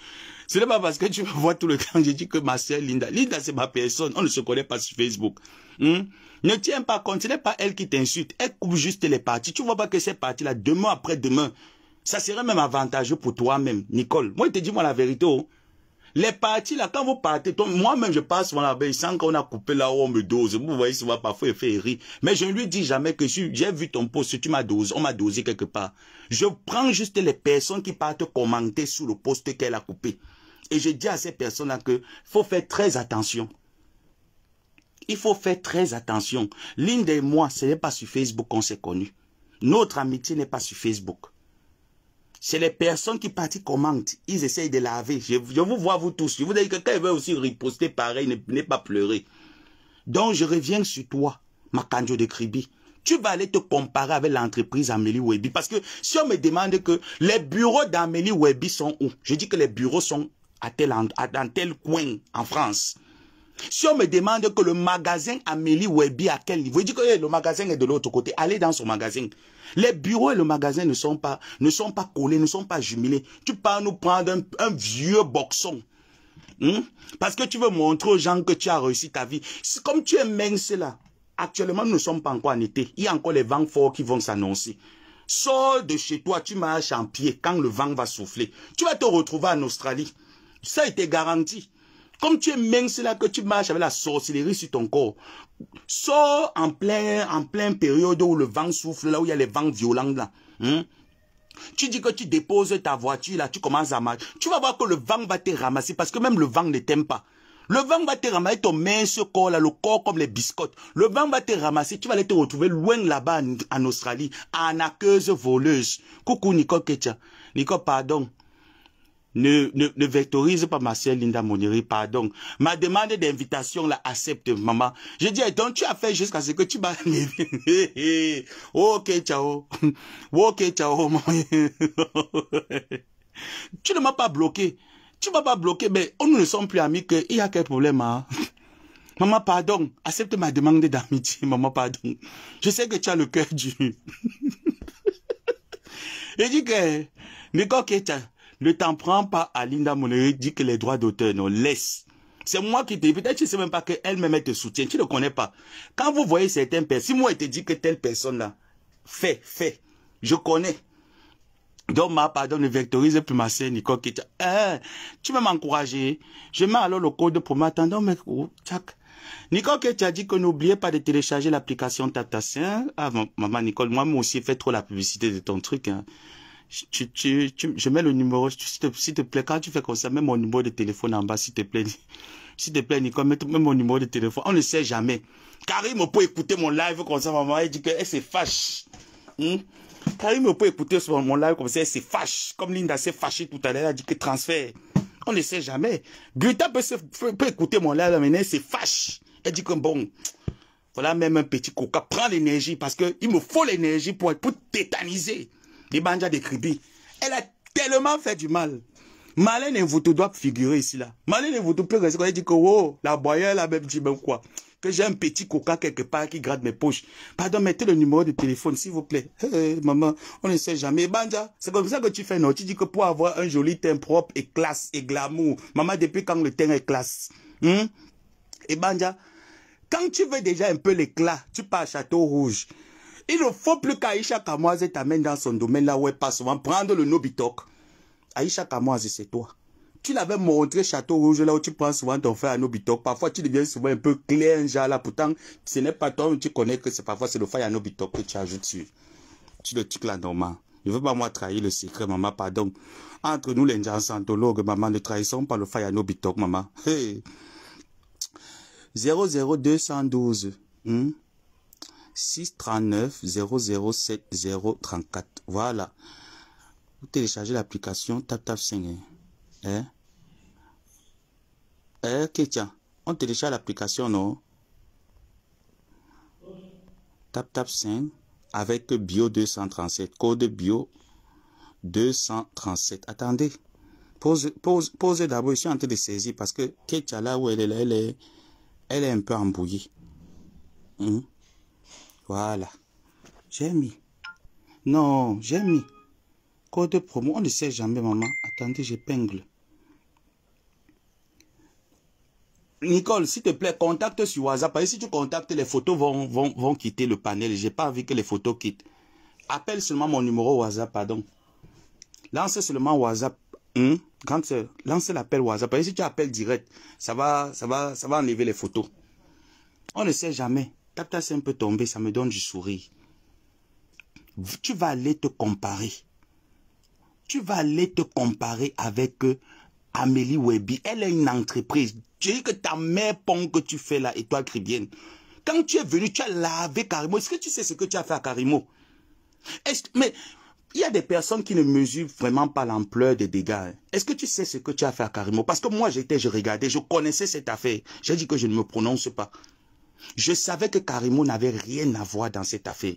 Ce n'est pas parce que tu me vois tout le temps, je dis que ma soeur Linda, Linda, c'est ma personne. On ne se connaît pas sur Facebook. Hmm? Ne tiens pas compte, ce n'est pas elle qui t'insulte. Elle coupe juste les parties. Tu vois pas que ces parties-là, demain après demain, ça serait même avantageux pour toi-même, Nicole. Moi, je te dis, moi, la vérité, oh. Les parties là, quand vous partez, moi-même, je passe mon abeille sans qu'on a coupé là où on me dose. Vous voyez, ça parfois, il fait rire. Mais je ne lui dis jamais que si j'ai vu ton poste, tu m'as dosé, on m'a dosé quelque part. Je prends juste les personnes qui partent commenter sur le poste qu'elle a coupé. Et je dis à ces personnes-là que faut faire très attention. Il faut faire très attention. L'une des moi, ce n'est pas sur Facebook qu'on s'est connu. Notre amitié n'est pas sur Facebook. C'est les personnes qui partent commentent. Ils essayent de laver. Je, vous vois, vous tous. Je vous dis que ils veulent aussi riposter pareil, n'est pas pleurer. Donc, je reviens sur toi, Makanjo de Kribi. Tu vas aller te comparer avec l'entreprise Amélie Webby. Parce que si on me demande que les bureaux d'Amélie Webby sont où, je dis que les bureaux sont à tel, à, dans tel coin en France. Si on me demande que le magasin Amélie Webi à quel niveau, Il dit que le magasin est de l'autre côté, allez dans son magasin. Les bureaux et le magasin ne sont pas, ne sont pas collés, ne sont pas jumelés. Tu pars nous prendre un, vieux boxon. Hmm? Parce que tu veux montrer aux gens que tu as réussi ta vie. Comme tu es mince là, actuellement nous ne sommes pas encore en été. Il y a encore les vents forts qui vont s'annoncer. Sors de chez toi, tu marches en pied quand le vent va souffler. Tu vas te retrouver en Australie. Ça a été garanti. Comme tu es mince là, que tu marches avec la sorcellerie sur ton corps, sors en plein, en plein période où le vent souffle, là où il y a les vents violents là. Hein. Tu dis que tu déposes ta voiture là, tu commences à marcher. Tu vas voir que le vent va te ramasser parce que même le vent ne t'aime pas. Le vent va te ramasser ton mince corps là, le corps comme les biscottes. Le vent va te ramasser, tu vas aller te retrouver loin là-bas en, Australie, en voleuse. Coucou Nicole Ketcha. Nicole, pardon ne, ne, ne vectorise pas ma Marcel Linda Moniri, pardon. Ma demande d'invitation, là, accepte, maman. Je dis, donc tu as fait jusqu'à ce que tu vas... ok, ciao. Ok, ciao, maman. tu ne m'as pas bloqué. Tu ne m'as pas bloqué, mais on, oh, nous ne sommes plus amis que, il y a quel problème, hein? Maman, pardon, accepte ma demande d'amitié, maman, pardon. Je sais que tu as le cœur du... Je dis que, Nicole ne t'en prends pas à Linda dit que les droits d'auteur, nous laissent. » C'est moi qui te dis, peut-être tu ne sais même pas qu'elle-même, te soutient, tu ne connais pas. Quand vous voyez certaines personnes, si moi, elle te dit que telle personne-là, fait, fait, je connais. Donc, ma pardon ne vectorise plus ma sœur Nicole qui hein, tu veux m'encourager. Je mets alors le code pour m'attendre, mais, oh, Nicole qui a dit que n'oubliez pas de télécharger l'application Tatassin. Ah, maman Nicole, moi, moi aussi, fais trop la publicité de ton truc, hein tu, tu, tu, je mets le numéro, s'il te, plaît, quand tu fais comme ça, mets mon numéro de téléphone en bas, s'il te plaît. S'il te plaît, Nicole, mets, mon numéro de téléphone. On ne sait jamais. Karim peut écouter mon live comme ça, maman, elle dit que c'est fâche. Hmm? Karim peut écouter sur mon live comme ça, elle s'est fâche. Comme Linda s'est fâchée tout à l'heure, elle a dit que transfert. On ne sait jamais. Greta peut, peut, écouter mon live, mais elle s'est fâche. Elle dit que bon, voilà même un petit coca, prends l'énergie parce qu'il me faut l'énergie pour, pour tétaniser des Banja Elle a tellement fait du mal. vous vous doit figurer ici, là. Malène Mvoto peut rester elle dit que, oh, la elle la même dit même quoi. Que j'ai un petit coca quelque part qui gratte mes poches. Pardon, mettez le numéro de téléphone, s'il vous plaît. Eh, eh, maman, on ne sait jamais. Banja, c'est comme ça que tu fais, non? Tu dis que pour avoir un joli teint propre et classe et glamour. Maman, depuis quand le teint est classe? Hein? Hmm? Et Banja, quand tu veux déjà un peu l'éclat, tu pars à Château Rouge. Il ne faut plus qu'Aïcha Kamoise t'amène dans son domaine là où elle passe souvent. Prendre le Nobitok. Aïcha Kamoise, c'est toi. Tu l'avais montré Château Rouge là où tu prends souvent ton frère à Nobitok. Parfois, tu deviens souvent un peu clair, genre là. Pourtant, ce n'est pas toi, où tu connais que c'est parfois c'est le feu à Nobitok que tu ajoutes sur. Tu le tiques là normal. Je ne veux pas moi trahir le secret, maman, pardon. Entre nous, les gens, scientologues, maman, ne trahissons pas le à Nobitok maman. 00212. Hmm? 639 007034. Voilà. Vous téléchargez l'application TapTap 5, hein. Eh, hein, Ketia, on télécharge l'application, non? TapTap 5, avec Bio 237, code Bio 237. Attendez. Pose, pose, pose d'abord, je suis en train de saisir parce que Ketia, là où elle est là, elle est, elle est un peu embrouillée. Hein? Voilà. J'ai mis. Non, j'ai mis. Code promo. On ne sait jamais, maman. Attendez, j'épingle. Nicole, s'il te plaît, contacte sur WhatsApp. Et si tu contactes, les photos vont, vont, quitter le panel. J'ai pas envie que les photos quittent. Appelle seulement mon numéro WhatsApp, pardon. Lance seulement WhatsApp. Hein? Quand lance l'appel WhatsApp. si tu appelles direct, ça va, ça va, ça va enlever les photos. On ne sait jamais. T'as un peu tombé, ça me donne du sourire. Tu vas aller te comparer. Tu vas aller te comparer avec euh, Amélie Webby. Elle est une entreprise. Tu dis que ta mère pompe que tu fais là et toi, Cribienne. Quand tu es venu, tu as lavé Karimo. Est-ce que tu sais ce que tu as fait à Karimo Mais il y a des personnes qui ne mesurent vraiment pas l'ampleur des dégâts. Hein. Est-ce que tu sais ce que tu as fait à Karimo Parce que moi, j'étais, je regardais, je connaissais cette affaire. J'ai dit que je ne me prononce pas. Je savais que Karimo n'avait rien à voir dans cette affaire.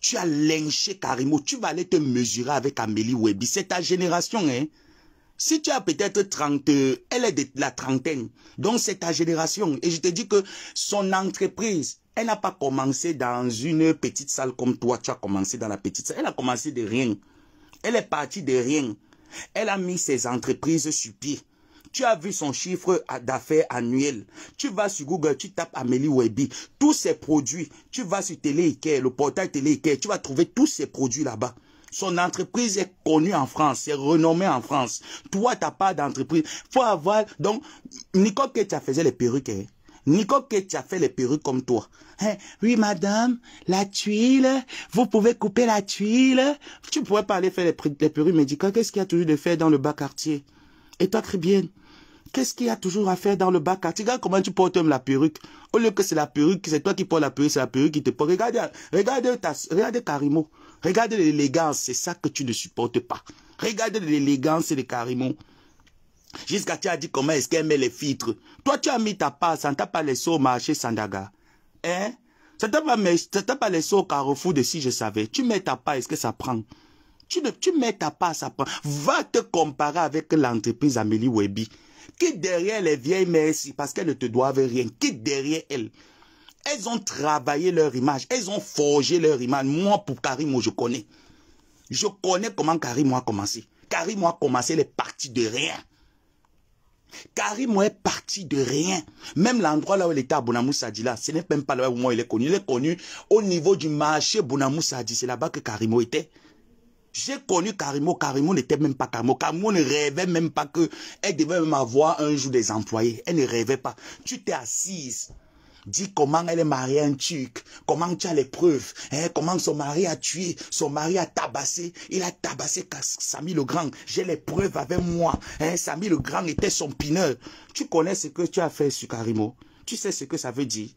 Tu as lynché Karimo, tu vas aller te mesurer avec Amélie Webi. C'est ta génération, hein. Si tu as peut-être 30, elle est de la trentaine. Donc c'est ta génération. Et je te dis que son entreprise, elle n'a pas commencé dans une petite salle comme toi. Tu as commencé dans la petite salle. Elle a commencé de rien. Elle est partie de rien. Elle a mis ses entreprises sur pied. Tu as vu son chiffre d'affaires annuel. Tu vas sur Google, tu tapes Amélie Webby. Tous ses produits. Tu vas sur Télé Ikea, le portail Télé Ikea. Tu vas trouver tous ses produits là-bas. Son entreprise est connue en France, C'est renommée en France. Toi, tu n'as pas d'entreprise. Faut avoir... Donc, Nicole Ketia faisait les perruques. que hein. Nicole Ketia fait les perruques comme toi. Hein? Oui, madame, la tuile, vous pouvez couper la tuile. Tu pourrais pas aller faire les, perruques, médicales. qu'est-ce qu'il y a toujours de faire dans le bas quartier et toi, très bien, qu'est-ce qu'il y a toujours à faire dans le bac Regarde comment tu portes la perruque. Au lieu que c'est la perruque, c'est toi qui portes la perruque, c'est la perruque qui te porte. Regarde regarde ta, Regarde Carimo. Regarde l'élégance, c'est ça que tu ne supportes pas. Regarde l'élégance de Carimo. Jusqu'à tu as dit comment est-ce qu'elle met les filtres. Toi, tu as mis ta part, ça ne hein? t'a pas laissé au marché Sandaga. Hein Ça ne t'a pas, laissé au carrefour de si je savais. Tu mets ta part, est-ce que ça prend tu, mets ta passe à point. Va te comparer avec l'entreprise Amélie Webi. Qui derrière les vieilles merci parce qu'elles ne te doivent rien. Qui derrière elles Elles ont travaillé leur image. Elles ont forgé leur image. Moi, pour Karim, je connais. Je connais comment Karim a commencé. Karim a commencé, est parties de rien. Karim est parti de rien. Même l'endroit là où il était à Bonamou là. ce n'est même pas là où moi il est connu. Il est connu au niveau du marché Bonamou Sadi. C'est là-bas que Karimo était. J'ai connu Karimo. Karimo n'était même pas Karimo. Karimo ne rêvait même pas que elle devait même avoir un jour des employés. Elle ne rêvait pas. Tu t'es assise. Dis comment elle est mariée à un Turc. Comment tu as les preuves. Hein? Comment son mari a tué. Son mari a tabassé. Il a tabassé Samy le Grand. J'ai les preuves avec moi. Hein? Samy le Grand était son pineur. Tu connais ce que tu as fait sur Karimo? Tu sais ce que ça veut dire.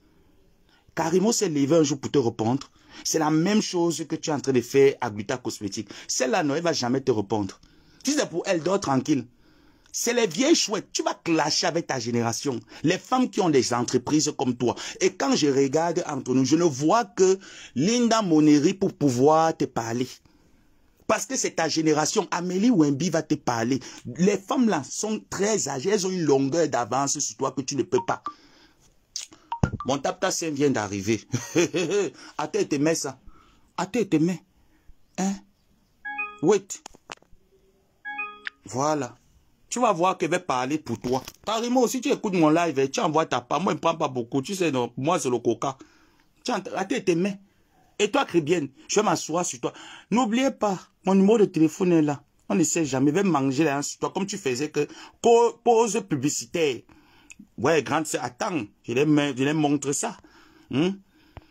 Karimo s'est levé un jour pour te répondre. C'est la même chose que tu es en train de faire à Gluta Cosmétique. Celle-là, non, elle va jamais te répondre. Tu c'est pour elle, tranquille. C'est les vieilles chouettes. Tu vas clasher avec ta génération. Les femmes qui ont des entreprises comme toi. Et quand je regarde entre nous, je ne vois que Linda Moneri pour pouvoir te parler. Parce que c'est ta génération. Amélie Wemby va te parler. Les femmes là sont très âgées. Elles ont une longueur d'avance sur toi que tu ne peux pas. Mon tap-tap tassin vient d'arriver. Attends tes mains, ça. Attends tes mains. Hein? Wait. Voilà. Tu vas voir qu'elle va parler pour toi. Tarimo, si tu écoutes mon live, tu envoies ta part. Moi, je ne prend pas beaucoup. Tu sais, non, moi, c'est le coca. Tiens, attends tes mains. Et toi, Cribienne, je vais m'asseoir sur toi. N'oubliez pas, mon numéro de téléphone est là. On ne sait jamais. Je vais manger là hein, sur toi, comme tu faisais que pause publicitaire. Ouais, grande sœur, attends, je les, je les montre ça. Hein?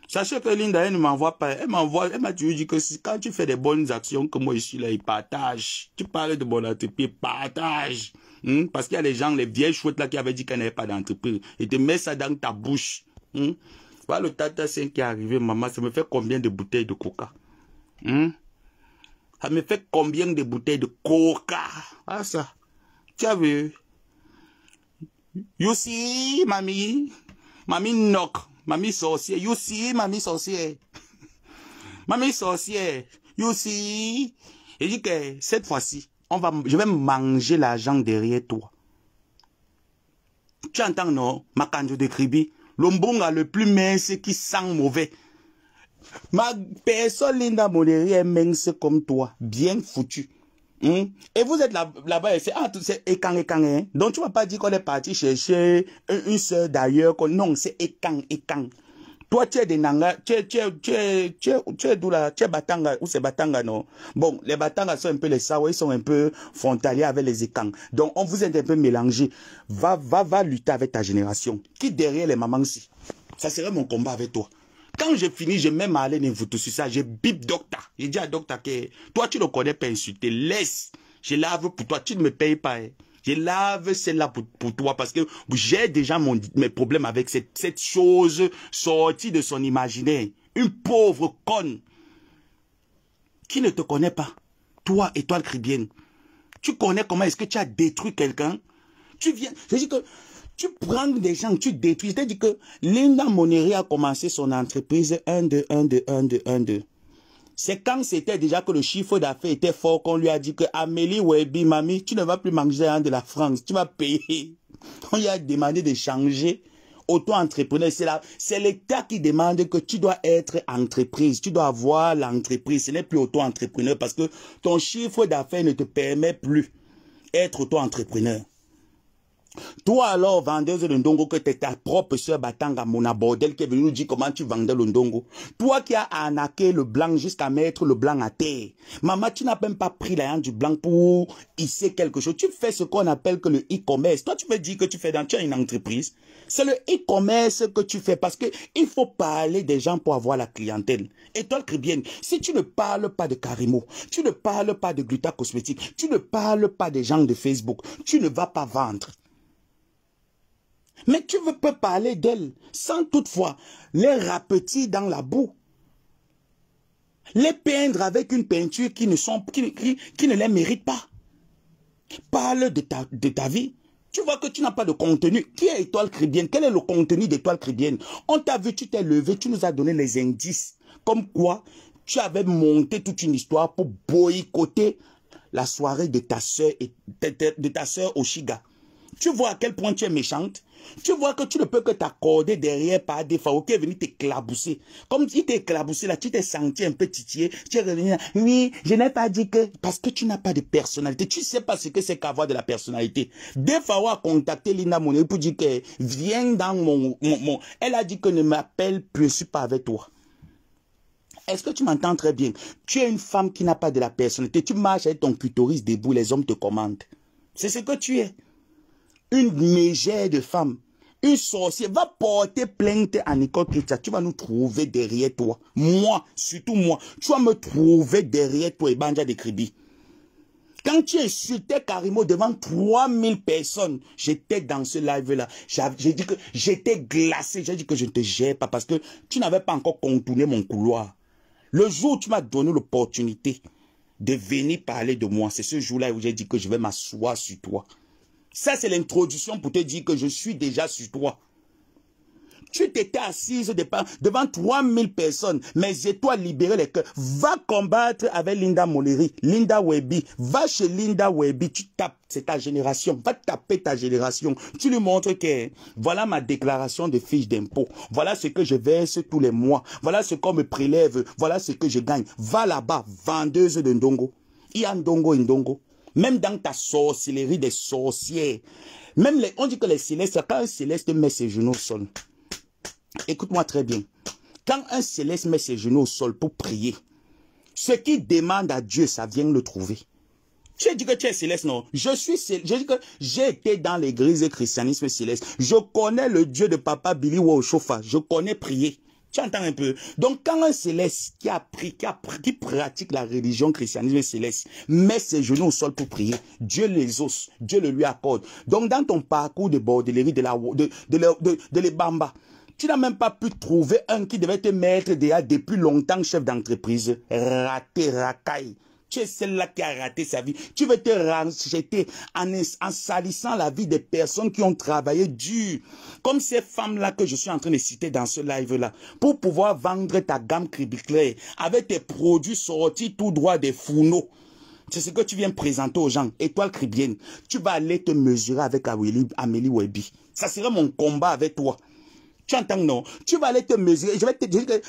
Sachez que Linda, elle ne m'envoie pas. Elle m'envoie, elle m'a toujours dit que si, quand tu fais des bonnes actions, que moi ici, suis là, il partage. Tu parles de bonnes entreprise, partage. Hein? Parce qu'il y a des gens, les vieilles chouettes là qui avaient dit qu'elles n'avaient pas d'entreprise. Et te mets ça dans ta bouche. Hein? Voilà le tata 5 qui est arrivé, maman, ça me fait combien de bouteilles de coca Ça me fait combien de bouteilles de coca Ah ça, tu as vu You see, mamie, mami knock, mami sorcier. You see, mamie sorcier. mami sorcier, you see. Il dit que cette fois-ci, on va, je vais manger l'argent derrière toi. Tu entends, non? Makanjo de Kribi, l'ombonga le plus mince qui sent mauvais. Ma personne, Linda moneri est mince comme toi, bien foutu. Hmm? Et vous êtes là-bas et c'est ah, écang, écang, Hein. Donc tu ne vas pas dire qu'on est parti chercher une, soeur d'ailleurs. Non, c'est écang, écang Toi, tu es des Nanga, tu es, tu es, tu es, tu es, d'où là Tu es Batanga, ou c'est Batanga, non Bon, les Batanga sont un peu les Sawa, ils sont un peu frontaliers avec les Ekang. Donc, on vous est un peu mélangé Va, va, va lutter avec ta génération. Qui derrière les mamans-ci Ça serait mon combat avec toi. Quand j'ai fini, je mets ma haleine et vous sur ça. Je bip docteur. Je dis à docteur que toi, tu ne connais pas insulter. Laisse. Je lave pour toi. Tu ne me payes pas. Hein. Je lave celle-là pour, toi parce que j'ai déjà mon, mes problèmes avec cette, chose sortie de son imaginaire. Une pauvre conne qui ne te connaît pas. Toi, étoile cribienne. Tu connais comment est-ce que tu as détruit quelqu'un. Tu viens. Je que tu prends des gens, tu détruis. C'est-à-dire que Linda Monnery a commencé son entreprise 1, 2, 1, 2, 1, 2, 1, 2. C'est quand c'était déjà que le chiffre d'affaires était fort qu'on lui a dit que Amélie Webby mamie, tu ne vas plus manger un de la France, tu vas payer. On lui a demandé de changer auto-entrepreneur. C'est l'État qui demande que tu dois être entreprise, tu dois avoir l'entreprise. Ce n'est plus auto-entrepreneur parce que ton chiffre d'affaires ne te permet plus d'être auto-entrepreneur. Toi alors, vendeuse de ndongo, que es ta propre soeur Batanga Mona Bordel qui est venue nous dire comment tu vendais le ndongo. Toi qui as arnaqué le blanc jusqu'à mettre le blanc à terre. Maman, tu n'as même pas pris la du blanc pour hisser quelque chose. Tu fais ce qu'on appelle que le e-commerce. Toi, tu veux dire que tu fais dans as une entreprise. C'est le e-commerce que tu fais parce que il faut parler des gens pour avoir la clientèle. Et toi, le si tu ne parles pas de Karimo, tu ne parles pas de Gluta Cosmétique, tu ne parles pas des gens de Facebook, tu ne vas pas vendre. Mais tu veux, peux parler d'elle sans toutefois les rapetir dans la boue. Les peindre avec une peinture qui ne, sont, qui, ne les mérite pas. Parle de ta, vie. Tu vois que tu n'as pas de contenu. Qui est Étoile Cribienne Quel est le contenu d'Étoile Cribienne On t'a vu, tu t'es levé, tu nous as donné les indices. Comme quoi, tu avais monté toute une histoire pour boycotter la soirée de ta soeur, et de ta soeur Oshiga tu vois à quel point tu es méchante, tu vois que tu ne peux que t'accorder derrière par défaut. est venu t'éclabousser. Comme il t'est claboussé là, tu t'es senti un peu titillé. Tu es revenu là. Oui, je n'ai pas dit que. Parce que tu n'as pas de personnalité. Tu sais pas ce que c'est qu'avoir de la personnalité. Défaut a contacté Linda Moné pour dire que viens dans mon, Elle a dit que ne m'appelle plus, je suis pas avec toi. Est-ce que tu m'entends très bien? Tu es une femme qui n'a pas de la personnalité. Tu marches avec ton clitoris debout, les hommes te commandent. C'est ce que tu es une mégère de femme, une sorcière, va porter plainte à Nicole Christian. Tu vas nous trouver derrière toi. Moi, surtout moi. Tu vas me trouver derrière toi, Ebanja de Kribi. Quand tu insultais Karimo devant 3000 personnes, j'étais dans ce live-là. J'ai dit que j'étais glacé. J'ai dit que je ne te gère pas parce que tu n'avais pas encore contourné mon couloir. Le jour où tu m'as donné l'opportunité de venir parler de moi, c'est ce jour-là où j'ai dit que je vais m'asseoir sur toi. Ça, c'est l'introduction pour te dire que je suis déjà sur toi. Tu t'étais assise devant 3000 personnes. mais j'ai toi libéré les cœurs. Va combattre avec Linda Moleri, Linda Webi. Va chez Linda Webi. Tu tapes, c'est ta génération. Va taper ta génération. Tu lui montres que voilà ma déclaration de fiche d'impôt. Voilà ce que je verse tous les mois. Voilà ce qu'on me prélève. Voilà ce que je gagne. Va là-bas, vendeuse de Ndongo. Il y a Ndongo Ndongo. Même dans ta sorcellerie des sorcières. Même on dit que les célestes, quand un céleste met ses genoux au sol, écoute-moi très bien. Quand un céleste met ses genoux au sol pour prier, ce qui demande à Dieu, ça vient le trouver. Tu dit que tu es céleste, non. Je suis céleste. que j'ai été dans l'église du christianisme céleste. Je connais le Dieu de papa Billy Wauchofa. Je connais prier. Tu entends un peu Donc, quand un céleste qui a pris, qui pratique la religion christianisme céleste, met ses genoux au sol pour prier, Dieu les os, Dieu le lui accorde. Donc, dans ton parcours de bord, de la, de, de, de, les bamba, tu n'as même pas pu trouver un qui devait te mettre déjà depuis longtemps chef d'entreprise. Raté, racaille. Tu es celle-là qui a raté sa vie. Tu veux te racheter en, en salissant la vie des personnes qui ont travaillé dur. Comme ces femmes-là que je suis en train de citer dans ce live-là. Pour pouvoir vendre ta gamme Cribicler avec tes produits sortis tout droit des fourneaux. C'est ce que tu viens présenter aux gens. Étoile cribienne, tu vas aller te mesurer avec Amélie Webi. Ça serait mon combat avec toi. Tu non Tu vas aller te mesurer. Je vais te,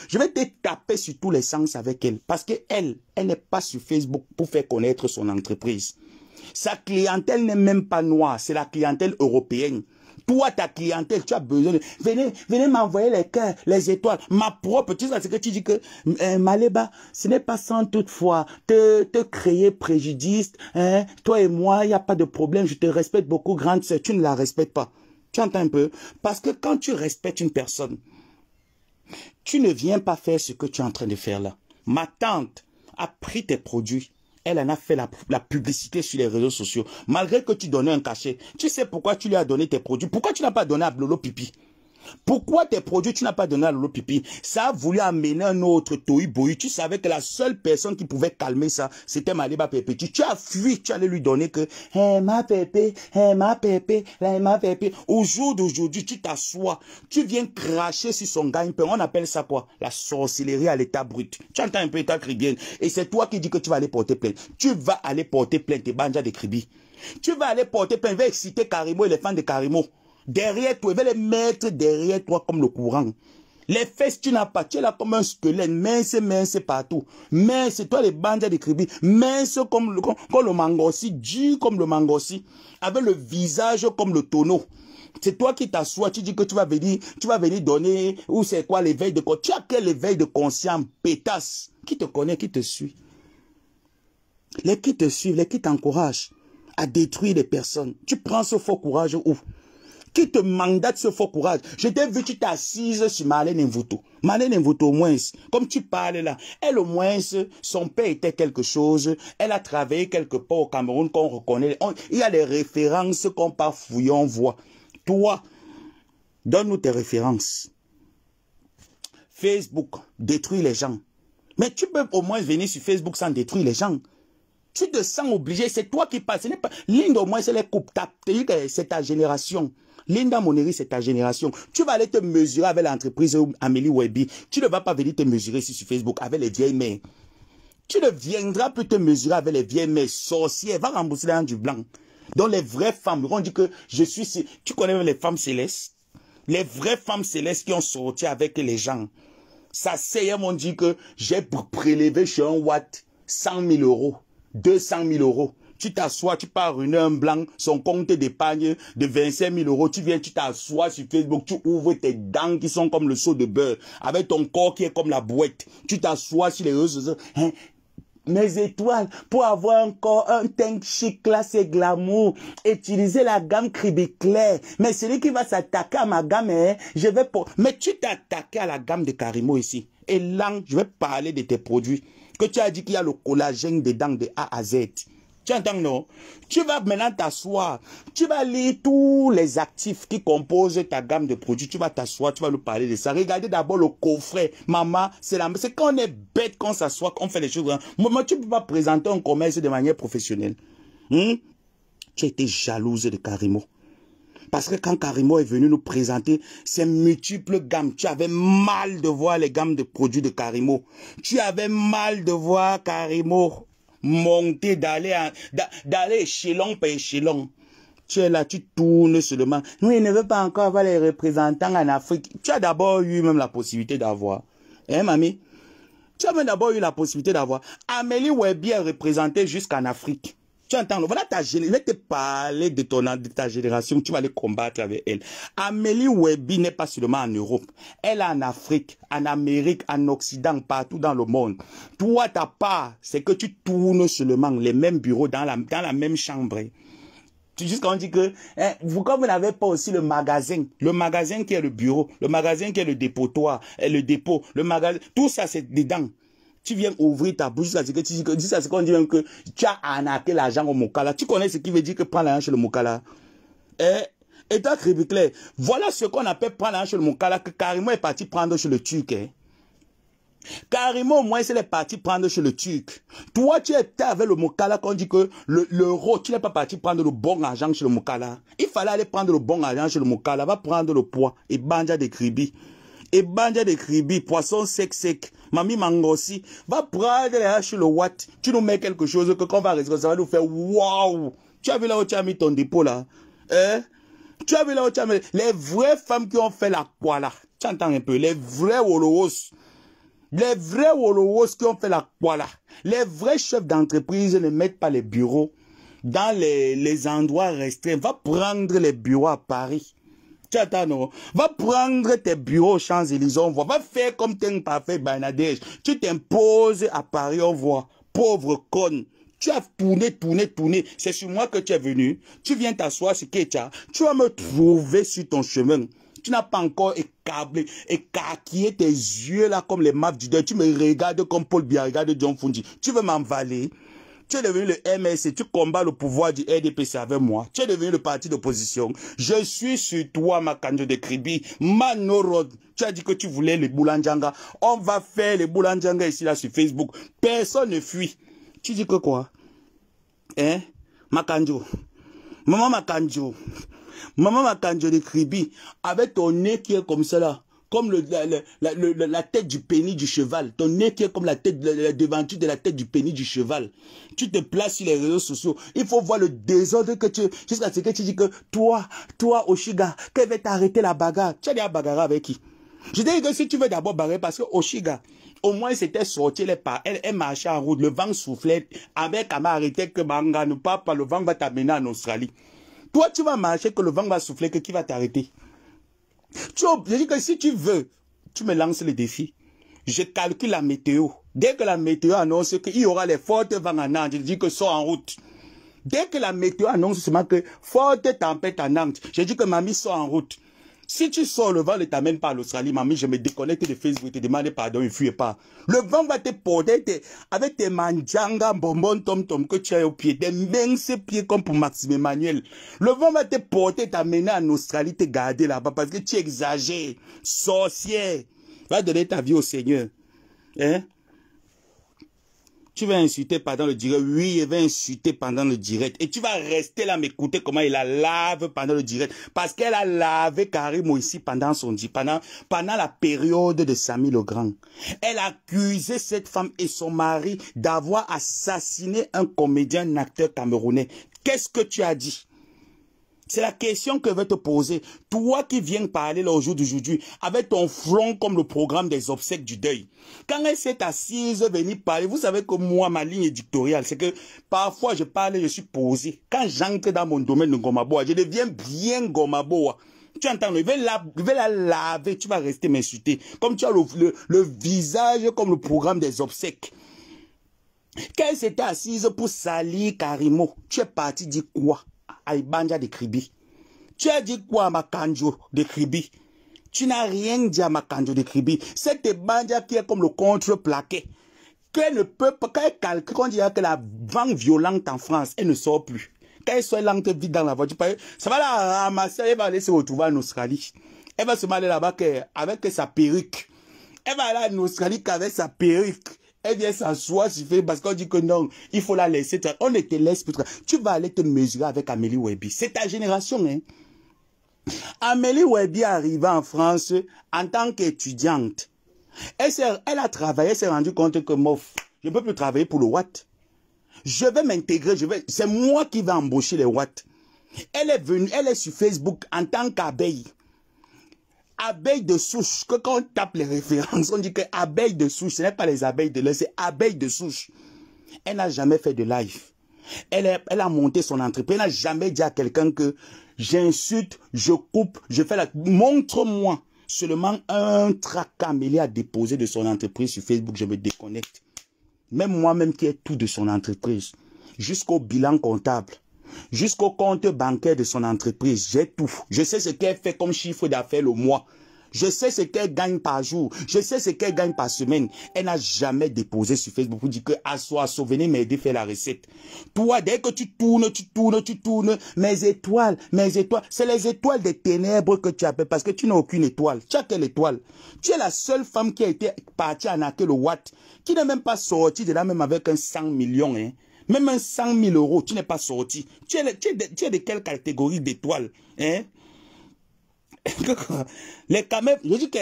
je vais te taper sur tous les sens avec elle. Parce qu'elle, elle, n'est pas sur Facebook pour faire connaître son entreprise. Sa clientèle n'est même pas noire. C'est la clientèle européenne. Toi, ta clientèle, tu as besoin Venez, venez m'envoyer les cœurs, les étoiles. Ma propre, tu sais, ce que tu dis que, euh, Maléba, ce n'est pas sans toutefois te, te créer préjudice. Hein? Toi et moi, il n'y a pas de problème. Je te respecte beaucoup, grande sœur. Tu ne la respectes pas. Tu entends un peu Parce que quand tu respectes une personne, tu ne viens pas faire ce que tu es en train de faire là. Ma tante a pris tes produits. Elle en a fait la, publicité sur les réseaux sociaux. Malgré que tu donnais un cachet. Tu sais pourquoi tu lui as donné tes produits. Pourquoi tu n'as pas donné à Blolo Pipi pourquoi tes produits, tu n'as pas donné à Lolo Pipi Ça a voulu amener un autre Toi boyu. Tu savais que la seule personne qui pouvait calmer ça, c'était Maliba Pépé. Tu, as fui, tu allais lui donner que eh ma Pépé, eh hein, ma Pépé, là, hein, ma Pépé. Au jour d'aujourd'hui, tu t'assois, tu viens cracher sur son gagne On appelle ça quoi La sorcellerie à l'état brut. Tu entends un peu l'état bien. Et c'est toi qui dis que tu vas aller porter plainte. Tu vas aller porter plainte, tes de cribi. Tu vas aller porter plainte, vas exciter Carimo et les fans de Carimo derrière toi. Il va les mettre derrière toi comme le courant. Les fesses, tu n'as pas. Tu es là comme un squelette. Mince, mince partout. Mince, toi, les bandes à cribi. Mince comme le, comme, Dur comme le mangossi. Avec le visage comme le tonneau. C'est toi qui t'assois, tu dis que tu vas venir, tu vas venir donner, ou c'est quoi l'éveil de conscience. Tu as quel éveil de conscience, pétasse. Qui te connaît, qui te suit? Les qui te suivent, les qui t'encouragent à détruire les personnes. Tu prends ce faux courage où? qui te mandate ce faux courage. Je t'ai vu, tu t'assises sur Marlène Mvouto. Marlène Mvouto, au moins, comme tu parles là, elle au moins, son père était quelque chose, elle a travaillé quelque part au Cameroun qu'on reconnaît. il y a les références qu'on part fouiller, on voit. Toi, donne-nous tes références. Facebook détruit les gens. Mais tu peux au moins venir sur Facebook sans détruire les gens. Tu te sens obligé, c'est toi qui passes. au moins, c'est les coupes. C'est ta génération. Linda Moneri, c'est ta génération. Tu vas aller te mesurer avec l'entreprise Amélie Webby. Tu ne vas pas venir te mesurer sur Facebook avec les vieilles mères. Tu ne viendras plus te mesurer avec les vieilles mères sorcières. Va rembourser dans du blanc. Donc les vraies femmes, on dit que je suis... Tu connais les femmes célestes Les vraies femmes célestes qui ont sorti avec les gens. Ça, c'est, m'ont dit que j'ai prélevé chez un Watt 100 000 euros, 200 000 euros tu t'assois, tu pars une heure blanc, son compte d'épargne de 25 000 euros, tu viens, tu t'assois sur Facebook, tu ouvres tes dents qui sont comme le seau de beurre, avec ton corps qui est comme la bouette, tu t'assois sur les hein. mes étoiles, pour avoir encore un tank chic, classe et glamour, utilisez la gamme Cribiclair. Mais celui qui va s'attaquer à ma gamme, hein, je vais Mais tu t'as attaqué à la gamme de Carimo ici. Et là, je vais parler de tes produits. Que tu as dit qu'il y a le collagène dedans de A à Z. Tu entends, non Tu vas maintenant t'asseoir. Tu vas lire tous les actifs qui composent ta gamme de produits. Tu vas t'asseoir, tu vas nous parler de ça. Regardez d'abord le coffret. Maman, c'est la... C'est quand on est bête, qu'on s'assoit, qu'on fait les choses. Hein. Moi, tu ne peux pas présenter un commerce de manière professionnelle. Hmm? Tu étais jalouse de Karimo. Parce que quand Karimo est venu nous présenter ses multiples gammes, tu avais mal de voir les gammes de produits de Karimo. Tu avais mal de voir Karimo monter, d'aller d'aller échelon par échelon. Tu es là, tu tournes seulement. Nous, il ne veut pas encore avoir les représentants en Afrique. Tu as d'abord eu même la possibilité d'avoir. Hein, mamie? Tu as même d'abord eu la possibilité d'avoir. Amélie Webby est représentée jusqu'en Afrique. Tu entends Voilà ta génération. Je vais te parler de, ton, de ta génération. Tu vas les combattre avec elle. Amélie Webi n'est pas seulement en Europe. Elle est en Afrique, en Amérique, en Occident, partout dans le monde. Toi, ta part, c'est que tu tournes seulement les mêmes bureaux dans la, dans la même chambre. Tu juste qu'on dit que hein, vous, comme vous n'avez pas aussi le magasin, le magasin qui est le bureau, le magasin qui est le dépotoir, le dépôt, le magasin, tout ça c'est dedans tu viens ouvrir ta bouche jusqu'à ce que tu ce qu'on dit même que tu as arnaqué l'argent au Mokala. Tu connais ce qui veut dire que prendre l'argent chez le Mokala. Et, eh, et clair, voilà ce qu'on appelle prendre l'argent chez le Mokala, que Karimou est parti prendre chez le Turc. Karimou hein. au moins, c'est les parti prendre chez le Turc. Toi, tu étais avec le Mokala quand on dit que l'euro, tu n'es pas parti prendre le bon argent chez le Mokala. Il fallait aller prendre le bon argent chez le Mokala. Va prendre le poids et banja des cribis. Et bande de cribi, poisson sec sec, mamie mangosi, va prendre les haches le watt, tu nous mets quelque chose que quand on va rester ça va nous faire waouh. Tu as vu là où tu as mis ton dépôt là Hein Tu as vu là où tu as mis les vraies femmes qui ont fait la quoi là Tu entends un peu les vrais Wolowos. Les vrais Wolowos qui ont fait la quoi là Les vrais chefs d'entreprise ne mettent pas les bureaux dans les, les endroits restreints. Va prendre les bureaux à Paris. Va prendre tes bureaux aux Champs-Élysées, on voit. Va faire comme pas Parfait Bangladesh. Tu t'imposes à Paris, on voit. Pauvre conne. Tu as tourné, tourné, tourné. C'est sur moi que tu es venu. Tu viens t'asseoir sur Ketcha. Tu vas me trouver sur ton chemin. Tu n'as pas encore écablé, écarquillé tes yeux là comme les maps du deuil. Tu me regardes comme Paul Bia de John Fundy. Tu veux m'envaler tu es devenu le MSC, tu combats le pouvoir du RDPC avec moi. Tu es devenu le parti d'opposition. Je suis sur toi, Makanjo de Kribi. Manorod, tu as dit que tu voulais les Boulanjanga. On va faire les Boulanjanga ici, là, sur Facebook. Personne ne fuit. Tu dis que quoi Hein Makanjo. Maman Makanjo. Maman Makanjo de Kribi. Avec ton nez qui est comme cela comme la, tête du pénis du cheval. Ton nez qui est comme la tête, la, devanture de la tête du pénis du cheval. Tu te places sur les réseaux sociaux. Il faut voir le désordre que tu... Jusqu'à ce que tu dis que toi, toi, Oshiga, qu'elle va t'arrêter la bagarre. Tu as déjà bagarre avec qui Je dis que si tu veux d'abord bagarrer, parce que Oshiga, au moins, c'était sorti les pas. Elle, elle marchait en route, le vent soufflait. Avec m'a arrêté que pas pas, le vent va t'amener en Australie. Toi, tu vas marcher que le vent va souffler, que qui va t'arrêter je dis que si tu veux, tu me lances le défi. Je calcule la météo. Dès que la météo annonce qu'il y aura les fortes vents en Nantes, je dis que sont en route. Dès que la météo annonce seulement que fortes tempêtes à Nantes, je dis que mamie sont en route. Si tu sors, le vent ne t'amène pas à l'Australie, mamie, je me déconnecte de Facebook, je te demande pardon, ne fuis pas. Le vent va te porter avec tes manjanga, bonbon, tom, tom, que tu as au pied, des minces pieds comme pour Maxime Emmanuel. Le vent va te porter, t'amener en Australie, te garder là-bas parce que tu exagères. Sorcier. Va donner ta vie au Seigneur. Hein? Tu vas insulter pendant le direct. Oui, elle va insulter pendant le direct. Et tu vas rester là m'écouter comment il la lave pendant le direct. Parce qu'elle a lavé Karim ici pendant son pendant, pendant la période de Samy le Grand. Elle a accusé cette femme et son mari d'avoir assassiné un comédien, un acteur camerounais. Qu'est-ce que tu as dit c'est la question que va te poser. Toi qui viens parler là au jour d'aujourd'hui, avec ton front comme le programme des obsèques du deuil. Quand elle s'est assise, venir parler, vous savez que moi, ma ligne éditoriale, c'est que parfois je parle et je suis posé. Quand j'entre dans mon domaine de Gomaboa, je deviens bien Gomaboa. Tu entends, je vais, la, laver, tu vas rester m'insulter. Comme tu as le, visage comme le programme des obsèques. Quand elle s'est assise pour salir Karimo, tu es parti dire quoi Aibanja de Kribi. Tu as dit quoi à Makanjo de Kribi Tu n'as rien dit à Makanjo de Kribi. C'est Banja qui est comme le contreplaqué. Qu'elle ne peut pas, quand elle calcule, quand dirait que la vente violente en France, elle ne sort plus. Quand elle soit lente vite dans la voiture. Ça va la ramasser, elle va aller se retrouver en Australie. Elle va se marrer là-bas avec sa perruque. Elle va aller en Australie avec sa perruque. Elle vient s'asseoir sur fait parce qu'on dit que non, il faut la laisser. On ne te laisse plus. Tu vas aller te mesurer avec Amélie Webby. C'est ta génération, hein. Amélie Webby arrivée en France en tant qu'étudiante. Elle, elle, a travaillé, elle s'est rendue compte que mof, je ne peux plus travailler pour le Watt. Je vais m'intégrer, je vais. C'est moi qui vais embaucher les Watt. Elle est venue, elle est sur Facebook en tant qu'abeille. Abeille de souche, que quand on tape les références, on dit que abeille de souche, ce n'est pas les abeilles de l'œil, c'est abeille de souche. Elle n'a jamais fait de live. Elle, elle a monté son entreprise. Elle n'a jamais dit à quelqu'un que j'insulte, je coupe, je fais la... Montre-moi seulement un tracas à déposer de son entreprise sur Facebook, je me déconnecte. Même moi-même qui ai tout de son entreprise, jusqu'au bilan comptable jusqu'au compte bancaire de son entreprise. J'ai tout. Je sais ce qu'elle fait comme chiffre d'affaires le mois. Je sais ce qu'elle gagne par jour. Je sais ce qu'elle gagne par semaine. Elle n'a jamais déposé sur Facebook pour dire que assois, assois, venez m'aider faire la recette. Toi, dès que tu tournes, tu tournes, tu tournes, mes étoiles, mes étoiles, c'est les étoiles des ténèbres que tu appelles parce que tu n'as aucune étoile. Tu as quelle étoile Tu es la seule femme qui a été partie à naquer le Watt, qui n'a même pas sorti de là même avec un 100 millions. Hein. Même un 100 000 euros, tu n'es pas sorti. Tu es, de, quelle catégorie d'étoile? Hein? Les caméras, je dis que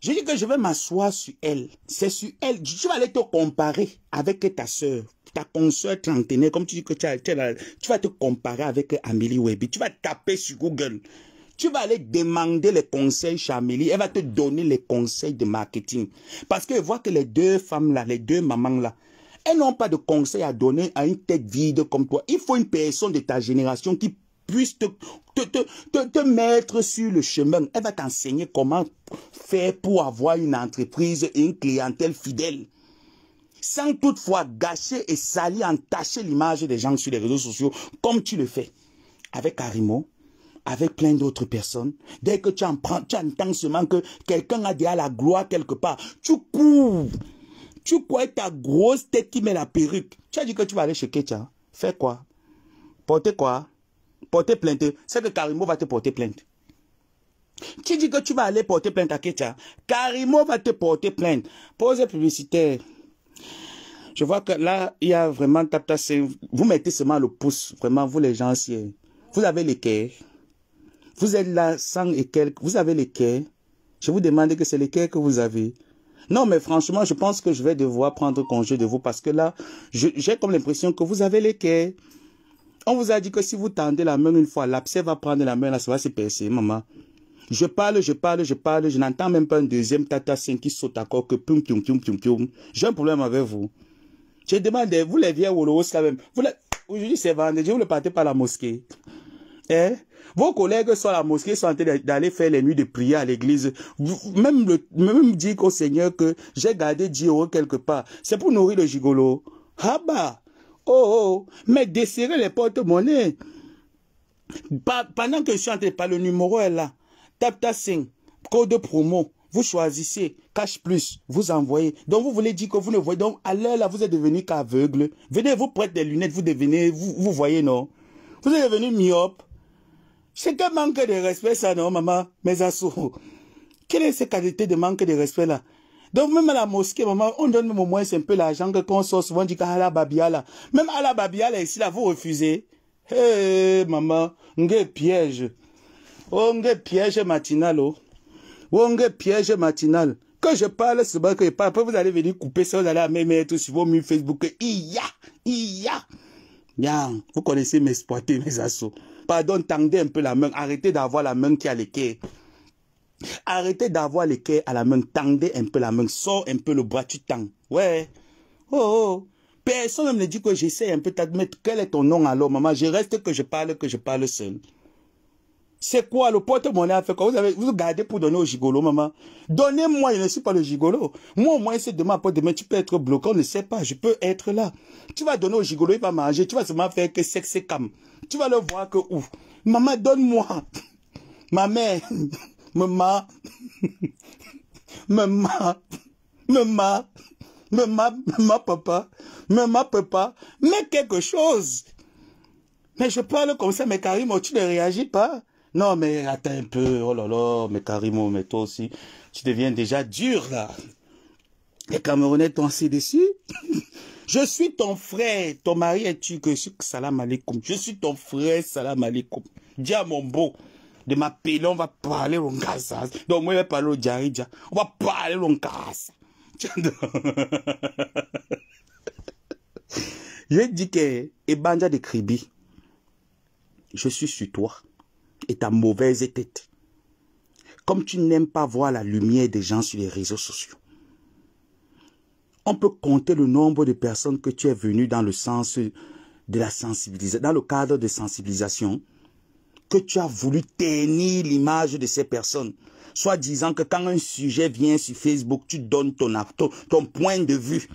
je dis que je vais m'asseoir sur elle. C'est sur elle. Tu vas aller te comparer avec ta soeur, ta consoeur trentenaire, comme tu dis que tu, as, tu, tu vas te comparer avec Amélie Webby. Tu vas taper sur Google. Tu vas aller demander les conseils chez Amélie. Elle va te donner les conseils de marketing. Parce que vois que les deux femmes là, les deux mamans là, elles n'ont pas de conseils à donner à une tête vide comme toi. Il faut une personne de ta génération qui puisse te, mettre sur le chemin. Elle va t'enseigner comment faire pour avoir une entreprise et une clientèle fidèle. Sans toutefois gâcher et salir, entacher l'image des gens sur les réseaux sociaux comme tu le fais. Avec Arimo, avec plein d'autres personnes. Dès que tu, en prends, tu entends seulement que quelqu'un a déjà la gloire quelque part, tu cours tu crois ta grosse tête qui met la perruque. Tu as dit que tu vas aller chez Ketcha. Hein. Fais quoi Porter quoi Porter plainte. C'est que Karimo va te porter plainte. Tu dis que tu vas aller porter plainte à Ketcha. Hein. Karimo va te porter plainte. Posez publicitaire. Je vois que là, il y a vraiment Vous mettez seulement le pouce. Vraiment, vous les gens, vous avez les l'équerre. Vous êtes là sans quelques. Vous avez les l'équerre. Je vous demande que c'est les l'équerre que vous avez. Non, mais franchement, je pense que je vais devoir prendre congé de vous parce que là, j'ai comme l'impression que vous avez les quais. On vous a dit que si vous tendez la main une fois, l'abcès va prendre la main, là, ça va se percer, maman. Je parle, je parle, je parle, je n'entends même pas un deuxième tata qui saute à corps que pum, pum, pum, pum, pum. J'ai un problème avec vous. Je demande, vous les vieilles Wolos quand même, aujourd'hui c'est vendredi, vous ne partez pas à la mosquée. Hein? Vos collègues sont à la mosquée, sont en train d'aller faire les nuits de prière à l'église. Même, même dire au Seigneur que j'ai gardé euros quelque part. C'est pour nourrir le gigolo. Ah bah, oh, oh, oh. mais desserrez les porte-monnaies. Pendant que je suis pas le numéro est là. Tap ta code promo vous choisissez cash plus, vous envoyez. Donc vous voulez dire que vous ne voyez donc à l'heure là vous êtes devenu qu'aveugle. Venez vous prêter des lunettes, vous devenez vous vous voyez non. Vous êtes devenu myope. C'est un manque de respect, ça, non, maman, mes assos. Quelle est cette qualité de manque de respect, là donc même à la mosquée, maman, on donne au moins un peu l'argent que qu'on sort souvent du la Babiala. Même à la Babiala, ici, là, vous refusez. Hé, eh, maman, on est piège. On oh, est piège matinal, oh. On oh, est piège matinal. Quand je parle, c'est bon que je parle. Après, vous allez venir couper ça, vous allez à mes tout sur vos murs Facebook. Iya, iya. Bien, vous connaissez mes poitrines, mes assauts. Pardon, tendez un peu la main. Arrêtez d'avoir la main qui a les quais. Arrêtez d'avoir les quais à la main. Tendez un peu la main. Sors un peu le bras, tu tends. Ouais. Oh, oh. Personne ne me dit que j'essaie un peu d'admettre. Quel est ton nom alors, maman Je reste que je parle, que je parle seul. C'est quoi le porte-monnaie a fait quoi vous, avez, vous gardez pour donner au gigolo, maman. Donnez-moi, je ne suis pas le gigolo. Moi, au moins, c'est demain, après demain, tu peux être bloqué, on ne sait pas, je peux être là. Tu vas donner au gigolo, il va manger, tu vas seulement faire que sexe et cam. Tu vas le voir que où? Maman, donne-moi. Ma mère. Maman. Maman. Maman. Maman, maman, papa. Maman, papa. Mets quelque chose. Mais je parle comme ça, mais Karim, oh, tu ne réagis pas. Non, mais attends un peu. Oh là là, mais Karimo, mais toi aussi, tu deviens déjà dur, là. Les Camerounais t'ont assez déçu. Je suis ton frère. Ton mari est tu que salam alaikum. Je suis ton frère, salam alaikum. Dis à mon beau de m'appeler, on va parler au Ngaza. Donc, moi, je vais parler au On va parler au Ngaza. je dis que Ebanja de Kribi, je suis sur toi et ta mauvaise tête. Comme tu n'aimes pas voir la lumière des gens sur les réseaux sociaux. On peut compter le nombre de personnes que tu es venu dans le sens de la sensibilisation, dans le cadre de sensibilisation, que tu as voulu tenir l'image de ces personnes. Soit disant que quand un sujet vient sur Facebook, tu donnes ton, acte ton point de vue.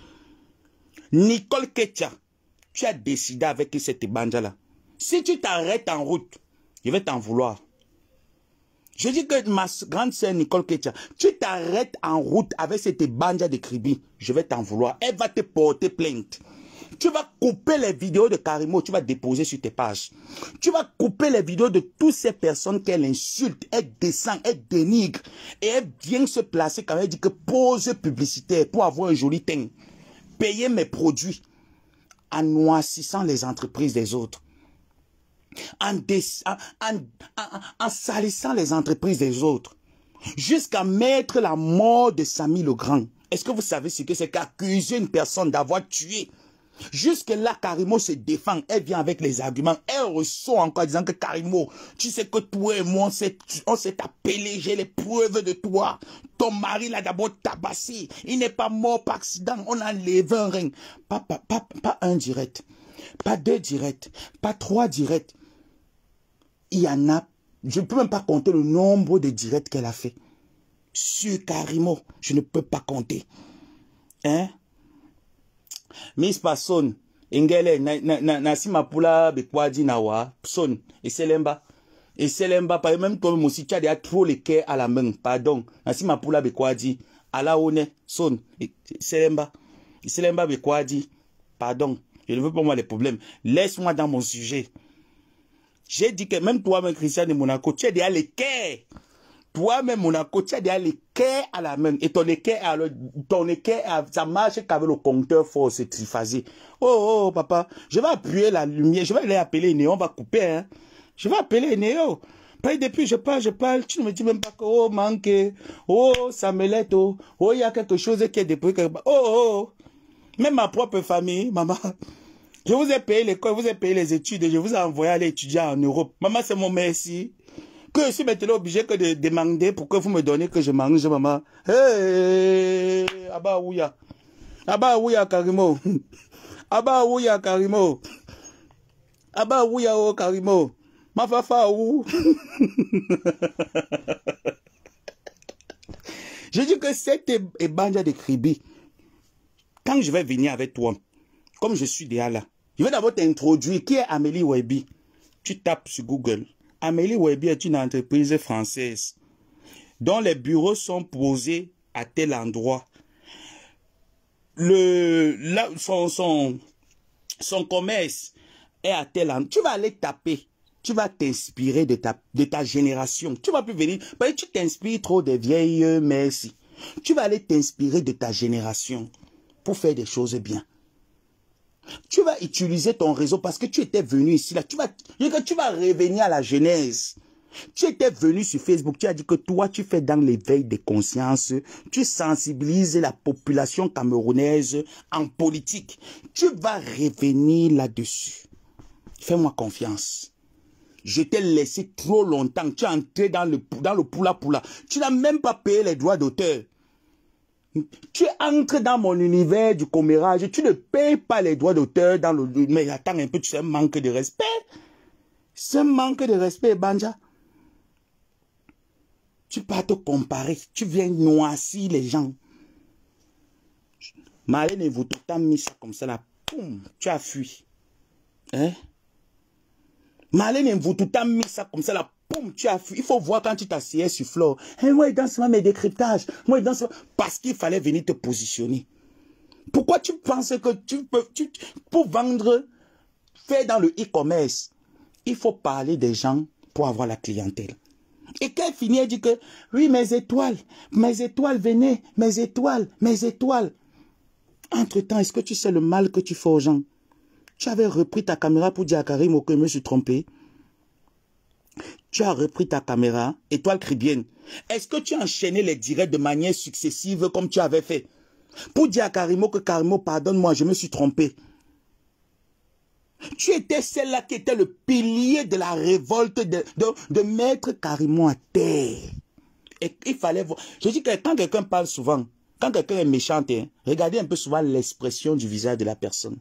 Nicole Ketia, tu as décidé avec cette banja là. Si tu t'arrêtes en route, je vais t'en vouloir. Je dis que ma grande sœur Nicole Ketia, tu t'arrêtes en route avec cette bandia de Kribi, Je vais t'en vouloir. Elle va te porter plainte. Tu vas couper les vidéos de Karimo, tu vas déposer sur tes pages. Tu vas couper les vidéos de toutes ces personnes qu'elle insulte, elle descend, elle dénigre. Et elle vient se placer quand elle dit que pose publicitaire pour avoir un joli teint. Payer mes produits en noircissant les entreprises des autres en, salissant les entreprises des autres, jusqu'à mettre la mort de Samy le Grand. Est-ce que vous savez ce que c'est qu'accuser une personne d'avoir tué Jusque-là, Karimo se défend, elle vient avec les arguments, elle ressort encore disant que Karimo, tu sais que toi et moi, on s'est appelé, j'ai les preuves de toi. Ton mari l'a d'abord tabassé, il n'est pas mort par accident, on a enlevé un ring. Pas, pas, pas, pas un direct, pas deux directs, pas trois directs, il y en a, je ne peux même pas compter le nombre de directs qu'elle a fait. Sur Carimo, je ne peux pas compter. Hein? Miss Passon, Engele, Nasi Mapula, Bekwadi Nawa, Pson, Et Selemba, par même toi, mon si tu as trop les quais à la main, pardon. Nassima Mapula, Bekwadi, Alaone, Son, Selemba. Selemba, Bekwadi, pardon. Je ne veux pas moi les problèmes. Laisse-moi dans mon sujet. J'ai dit que même toi-même, Christian de Monaco, tu es déjà cœurs. Toi-même, Monaco, tu es déjà cœurs à la main. Et ton équerre, ton ça marche qu'avec le compteur force triphasé. Oh, oh, oh, papa, je vais appuyer la lumière, je vais aller appeler Néo, on va couper, hein. Je vais appeler Néo. Puis depuis, je parle, je parle, tu ne me dis même pas que, oh, manque, oh, ça me l'aide, oh, oh, il y a quelque chose qui est déprimé. Oh, oh, oh, même ma propre famille, maman. Je vous ai payé l'école, je vous ai payé les études je vous ai envoyé aller étudier en Europe. Maman, c'est mon merci. Que je suis maintenant obligé que de demander pour que vous me donnez que je mange, maman. Hé! Abba Ouya. Abba Ouya Karimo. Abba Ouya Karimo. Abba Ouya oh Karimo. Ma fafa ou. je dis que cette ébanja de Kribi, quand je vais venir avec toi, comme je suis déjà là, je vais d'abord t'introduire qui est Amélie Webi. Tu tapes sur Google. Amélie Webi est une entreprise française dont les bureaux sont posés à tel endroit. Le, son, son, son commerce est à tel endroit. Tu vas aller taper. Tu vas t'inspirer de ta, de ta génération. Tu vas plus venir. tu t'inspires trop des vieilles merci. Tu vas aller t'inspirer de ta génération pour faire des choses bien. Tu vas utiliser ton réseau parce que tu étais venu ici, là. Tu vas, tu vas revenir à la genèse. Tu étais venu sur Facebook, tu as dit que toi, tu fais dans l'éveil des consciences, tu sensibilises la population camerounaise en politique. Tu vas revenir là-dessus. Fais-moi confiance. Je t'ai laissé trop longtemps. Tu es entré dans le, dans le poula-poula. Tu n'as même pas payé les droits d'auteur. Tu entres dans mon univers du commérage, tu ne payes pas les droits d'auteur dans le... Mais attends un peu, tu sais, manque de respect. Ce manque de respect, Banja. Tu vas te comparer, tu viens noircir les gens. Marine et vous, temps mis ça comme ça là, poum, tu as fui. Hein? tout le temps mis ça comme ça là, as Il faut voir quand tu t'assieds sur floor. Hein, moi, dans danse-moi mes décryptages. Moi, il danse Parce qu'il fallait venir te positionner. Pourquoi tu penses que tu peux... pour vendre, faire dans le e-commerce, il faut parler des gens pour avoir la clientèle. Et qu'elle finit, elle dit que, oui, mes étoiles, mes étoiles, venez, mes étoiles, mes étoiles. Entre-temps, est-ce que tu sais le mal que tu fais aux gens Tu avais repris ta caméra pour dire à Karim, que je me suis trompé tu as repris ta caméra, étoile cribienne. Est-ce que tu as enchaîné les directs de manière successive comme tu avais fait Pour dire à Karimo que Karimo, pardonne-moi, je me suis trompé. Tu étais celle-là qui était le pilier de la révolte de, de, de mettre Karimo à terre. Et il fallait voir. Je dis que quand quelqu'un parle souvent, quand quelqu'un est méchant, hein, regardez un peu souvent l'expression du visage de la personne.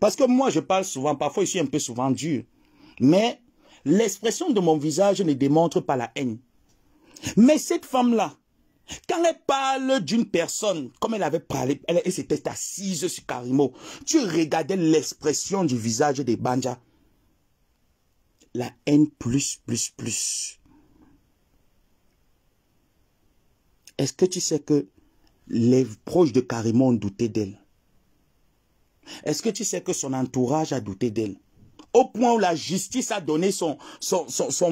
Parce que moi, je parle souvent, parfois je suis un peu souvent dur. Mais L'expression de mon visage ne démontre pas la haine. Mais cette femme-là, quand elle parle d'une personne, comme elle avait parlé, elle, s'était assise sur Karimo, tu regardais l'expression du visage des Banja. La haine plus, plus, plus. Est-ce que tu sais que les proches de Karimo ont douté d'elle Est-ce que tu sais que son entourage a douté d'elle au point où la justice a donné son,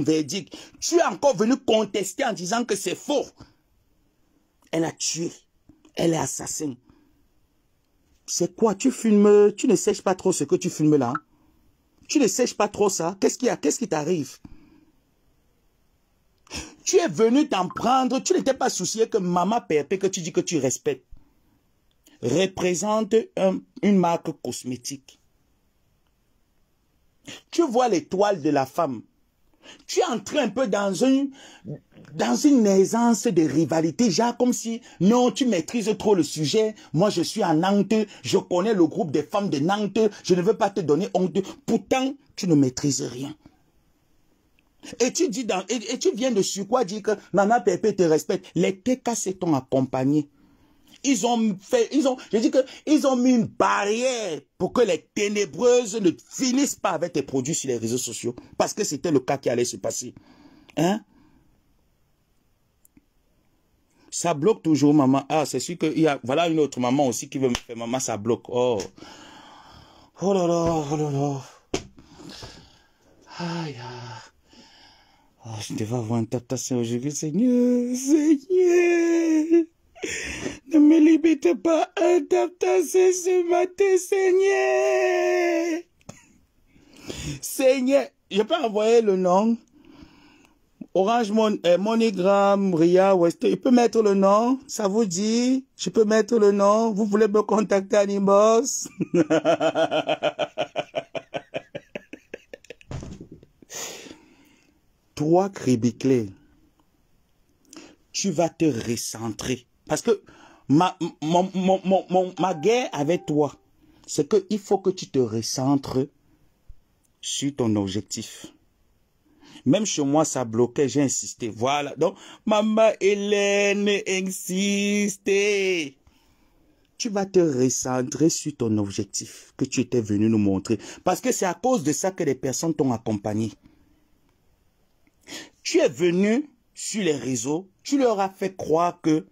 verdict. Tu es encore venu contester en disant que c'est faux. Elle a tué. Elle est assassine. C'est quoi Tu filmes, tu ne sèches pas trop ce que tu filmes là. Hein. Tu ne sèches pas trop ça. Qu'est-ce qu'il a Qu'est-ce qui t'arrive Tu es venu t'en prendre. Tu n'étais pas soucié que maman Pépé, que tu dis que tu respectes, représente une marque cosmétique. Tu vois l'étoile de la femme. Tu entres un peu dans une, dans une naissance de rivalité, genre comme si, non, tu maîtrises trop le sujet, moi je suis à Nantes, je connais le groupe des femmes de Nantes, je ne veux pas te donner honte. Pourtant, tu ne maîtrises rien. Et tu, dis dans, et, tu viens de sur quoi dire que maman, Pépé te respecte. Les TK t'ont accompagnés. Ils ont fait, ils ont, j'ai dit que, ils ont mis une barrière pour que les ténébreuses ne finissent pas avec tes produits sur les réseaux sociaux. Parce que c'était le cas qui allait se passer. Hein? ça bloque toujours, maman. Ah, c'est sûr que il y a, voilà une autre maman aussi qui veut me faire, maman, ça bloque. Oh. Oh là là, oh là là. Aïe, oh, je devais avoir un tap aujourd'hui, Seigneur, Seigneur. Ne me limite pas à ce matin, Seigneur. Seigneur, je peux envoyer le nom. Orange Mon euh, Ria West, il peut mettre le nom, ça vous dit, je peux mettre le nom, vous voulez me contacter Animos Toi, cribiclé, tu vas te recentrer. Parce que ma, ma guerre avec toi, c'est qu'il faut que tu te recentres sur ton objectif. Même chez moi, ça bloquait, j'ai insisté. Voilà. Donc, maman Hélène, insiste. Tu vas te recentrer sur ton objectif que tu étais venu nous montrer. Parce que c'est à cause de ça que les personnes t'ont accompagné. Tu es venu sur les réseaux, tu leur as fait croire que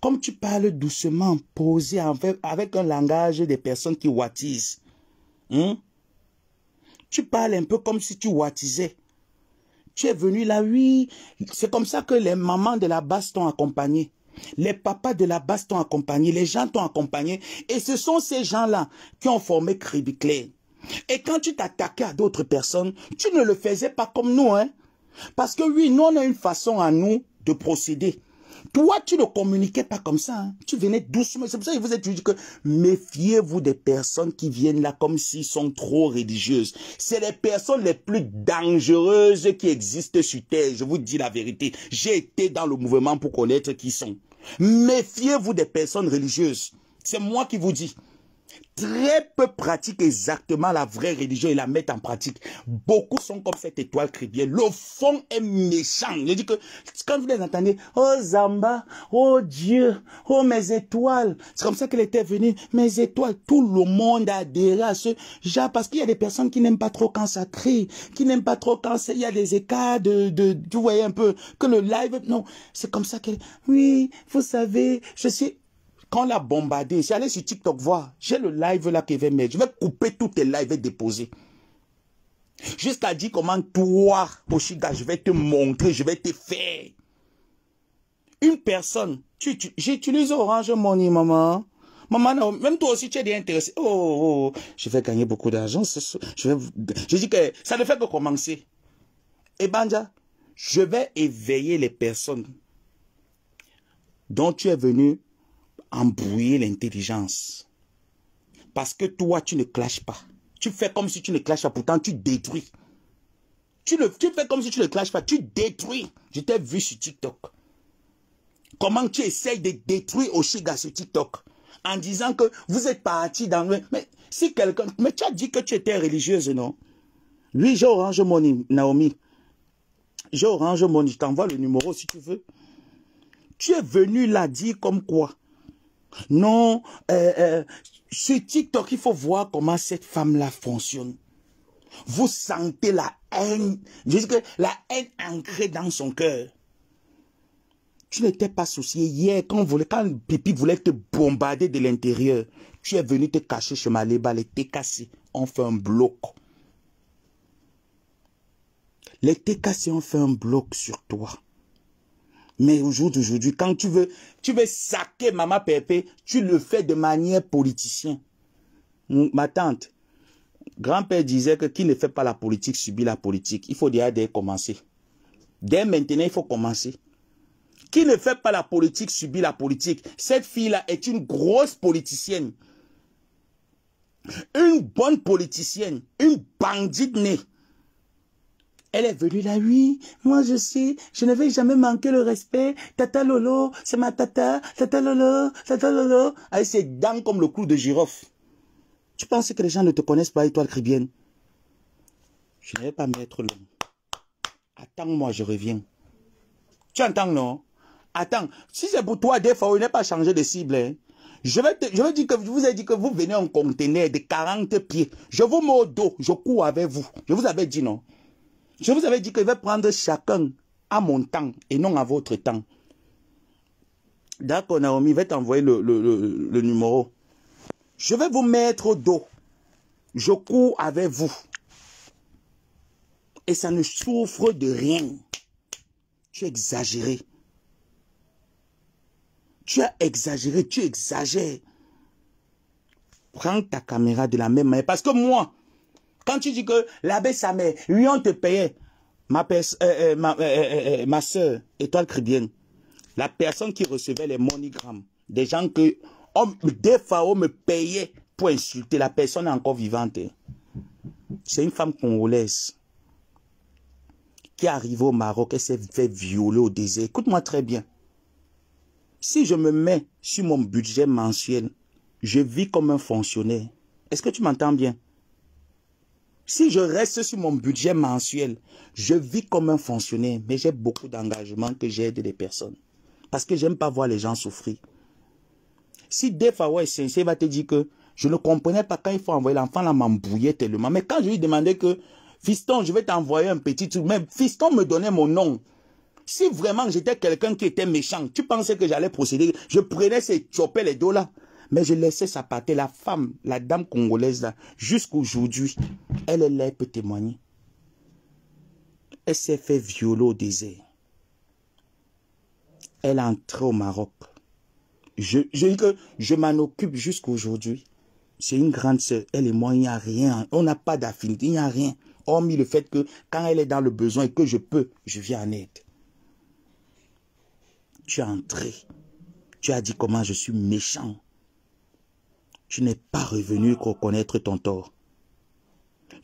comme tu parles doucement, posé, avec un langage des personnes qui wattisent. Hein? Tu parles un peu comme si tu wattisais. Tu es venu là, oui. C'est comme ça que les mamans de la base t'ont accompagné. Les papas de la base t'ont accompagné, les gens t'ont accompagné. Et ce sont ces gens-là qui ont formé Cribiclé. Et quand tu t'attaquais à d'autres personnes, tu ne le faisais pas comme nous. Hein? Parce que oui, nous, on a une façon à nous de procéder. Toi, tu ne communiquais pas comme ça. Hein. Tu venais doucement. C'est pour ça que vous êtes dit que méfiez-vous des personnes qui viennent là comme s'ils sont trop religieuses. C'est les personnes les plus dangereuses qui existent sur Terre. Je vous dis la vérité. J'ai été dans le mouvement pour connaître qui sont. Méfiez-vous des personnes religieuses. C'est moi qui vous dis. Très peu pratiquent exactement la vraie religion et la mettent en pratique. Beaucoup sont comme cette étoile chrétienne. Le fond est méchant. Je dis que quand vous les entendez, oh Zamba, oh Dieu, oh mes étoiles, c'est comme ça qu'elle était venue, mes étoiles, tout le monde a à ce genre parce qu'il y a des personnes qui n'aiment pas trop quand ça crie, qui n'aiment pas trop quand il y a des écarts de, de, tu un peu, que le live, non, c'est comme ça qu'elle, oui, vous savez, je suis, quand on l'a bombardé, c'est allé sur TikTok voir. J'ai le live là qu'il va mettre. Je vais couper tous tes lives et déposer. à dire comment toi, Oshiga, je vais te montrer, je vais te faire. Une personne, j'utilise Orange Money, maman. Maman, même toi aussi, tu es intéressé. Oh, oh, oh. je vais gagner beaucoup d'argent. Je, je dis que ça ne fait que commencer. Et eh Banja, je vais éveiller les personnes dont tu es venu embrouiller l'intelligence. Parce que toi, tu ne clashes pas. Tu fais comme si tu ne clashes pas, pourtant tu détruis. Tu, fais comme si tu ne clashes pas, tu détruis. Je t'ai vu sur TikTok. Comment tu essayes de détruire Oshiga sur TikTok en disant que vous êtes parti dans Mais si quelqu'un... Mais tu as dit que tu étais religieuse, non Lui, j'ai orange mon Naomi. J'ai orange money, je t'envoie le numéro si tu veux. Tu es venu là dire comme quoi non, euh, euh, sur TikTok, il faut voir comment cette femme-là fonctionne. Vous sentez la haine, la haine ancrée dans son cœur. Tu n'étais pas soucié hier quand, voulait, quand Pipi voulait te bombarder de l'intérieur. Tu es venu te cacher chez Maléba, les TKC ont fait un bloc. Les TKC ont fait un bloc sur toi. Mais au jour d'aujourd'hui, quand tu veux, tu veux saquer Maman Pépé, tu le fais de manière politicienne. Ma tante, grand-père disait que qui ne fait pas la politique subit la politique. Il faut déjà commencer. Dès maintenant, il faut commencer. Qui ne fait pas la politique subit la politique. Cette fille-là est une grosse politicienne. Une bonne politicienne. Une bandite née. Elle est venue la nuit. Moi, je sais, je ne vais jamais manquer le respect. Tata Lolo, c'est ma tata. Tata Lolo, tata Lolo. Avec ah, ses dents comme le clou de girofle. Tu penses que les gens ne te connaissent pas, étoile cribienne Je ne vais pas mettre l'homme. Attends-moi, je reviens. Tu entends, non Attends, si c'est pour toi, des fois, on n'est pas changé de cible. Hein. Je vais, te, je vais dire que je vous ai dit que vous venez en conteneur de 40 pieds. Je vous mets au dos, je cours avec vous. Je vous avais dit non. Je vous avais dit que je vais prendre chacun à mon temps et non à votre temps. D'accord, Naomi, je vais t'envoyer le, numéro. Je vais vous mettre au dos. Je cours avec vous. Et ça ne souffre de rien. Tu as exagéré. Tu as exagéré, tu exagères. Prends ta caméra de la même manière. Parce que moi, quand tu dis que l'abbé sa mère, lui on te payait, ma, euh, euh, ma, euh, soeur, étoile chrétienne, la personne qui recevait les monogrammes, des gens que des fois me payait pour insulter, la personne encore vivante. Hein. C'est une femme congolaise qui est arrivée au Maroc et s'est fait violer au désert. Écoute-moi très bien. Si je me mets sur mon budget mensuel, je vis comme un fonctionnaire. Est-ce que tu m'entends bien si je reste sur mon budget mensuel, je vis comme un fonctionnaire, mais j'ai beaucoup d'engagement que j'aide des personnes. Parce que j'aime pas voir les gens souffrir. Si Defawa est sincère, il va te dire que je ne comprenais pas quand il faut envoyer l'enfant, là m'embrouillait tellement. Mais quand je lui demandais que, fiston, je vais t'envoyer un petit truc, mais fiston me donnait mon nom. Si vraiment j'étais quelqu'un qui était méchant, tu pensais que j'allais procéder, je prenais ces choper les dos là. Mais je laissais ça partir. La femme, la dame congolaise, là, jusqu'aujourd'hui, elle est là, elle peut témoigner. Elle s'est fait violer au désert. Elle est entrée au Maroc. Je, je, je m'en occupe jusqu'aujourd'hui. C'est une grande sœur. Elle et moi, il n'y a rien. On n'a pas d'affinité, il n'y a rien. Hormis le fait que quand elle est dans le besoin et que je peux, je viens en aide. Tu es entré. Tu as dit comment je suis méchant. Tu n'es pas revenu reconnaître ton tort.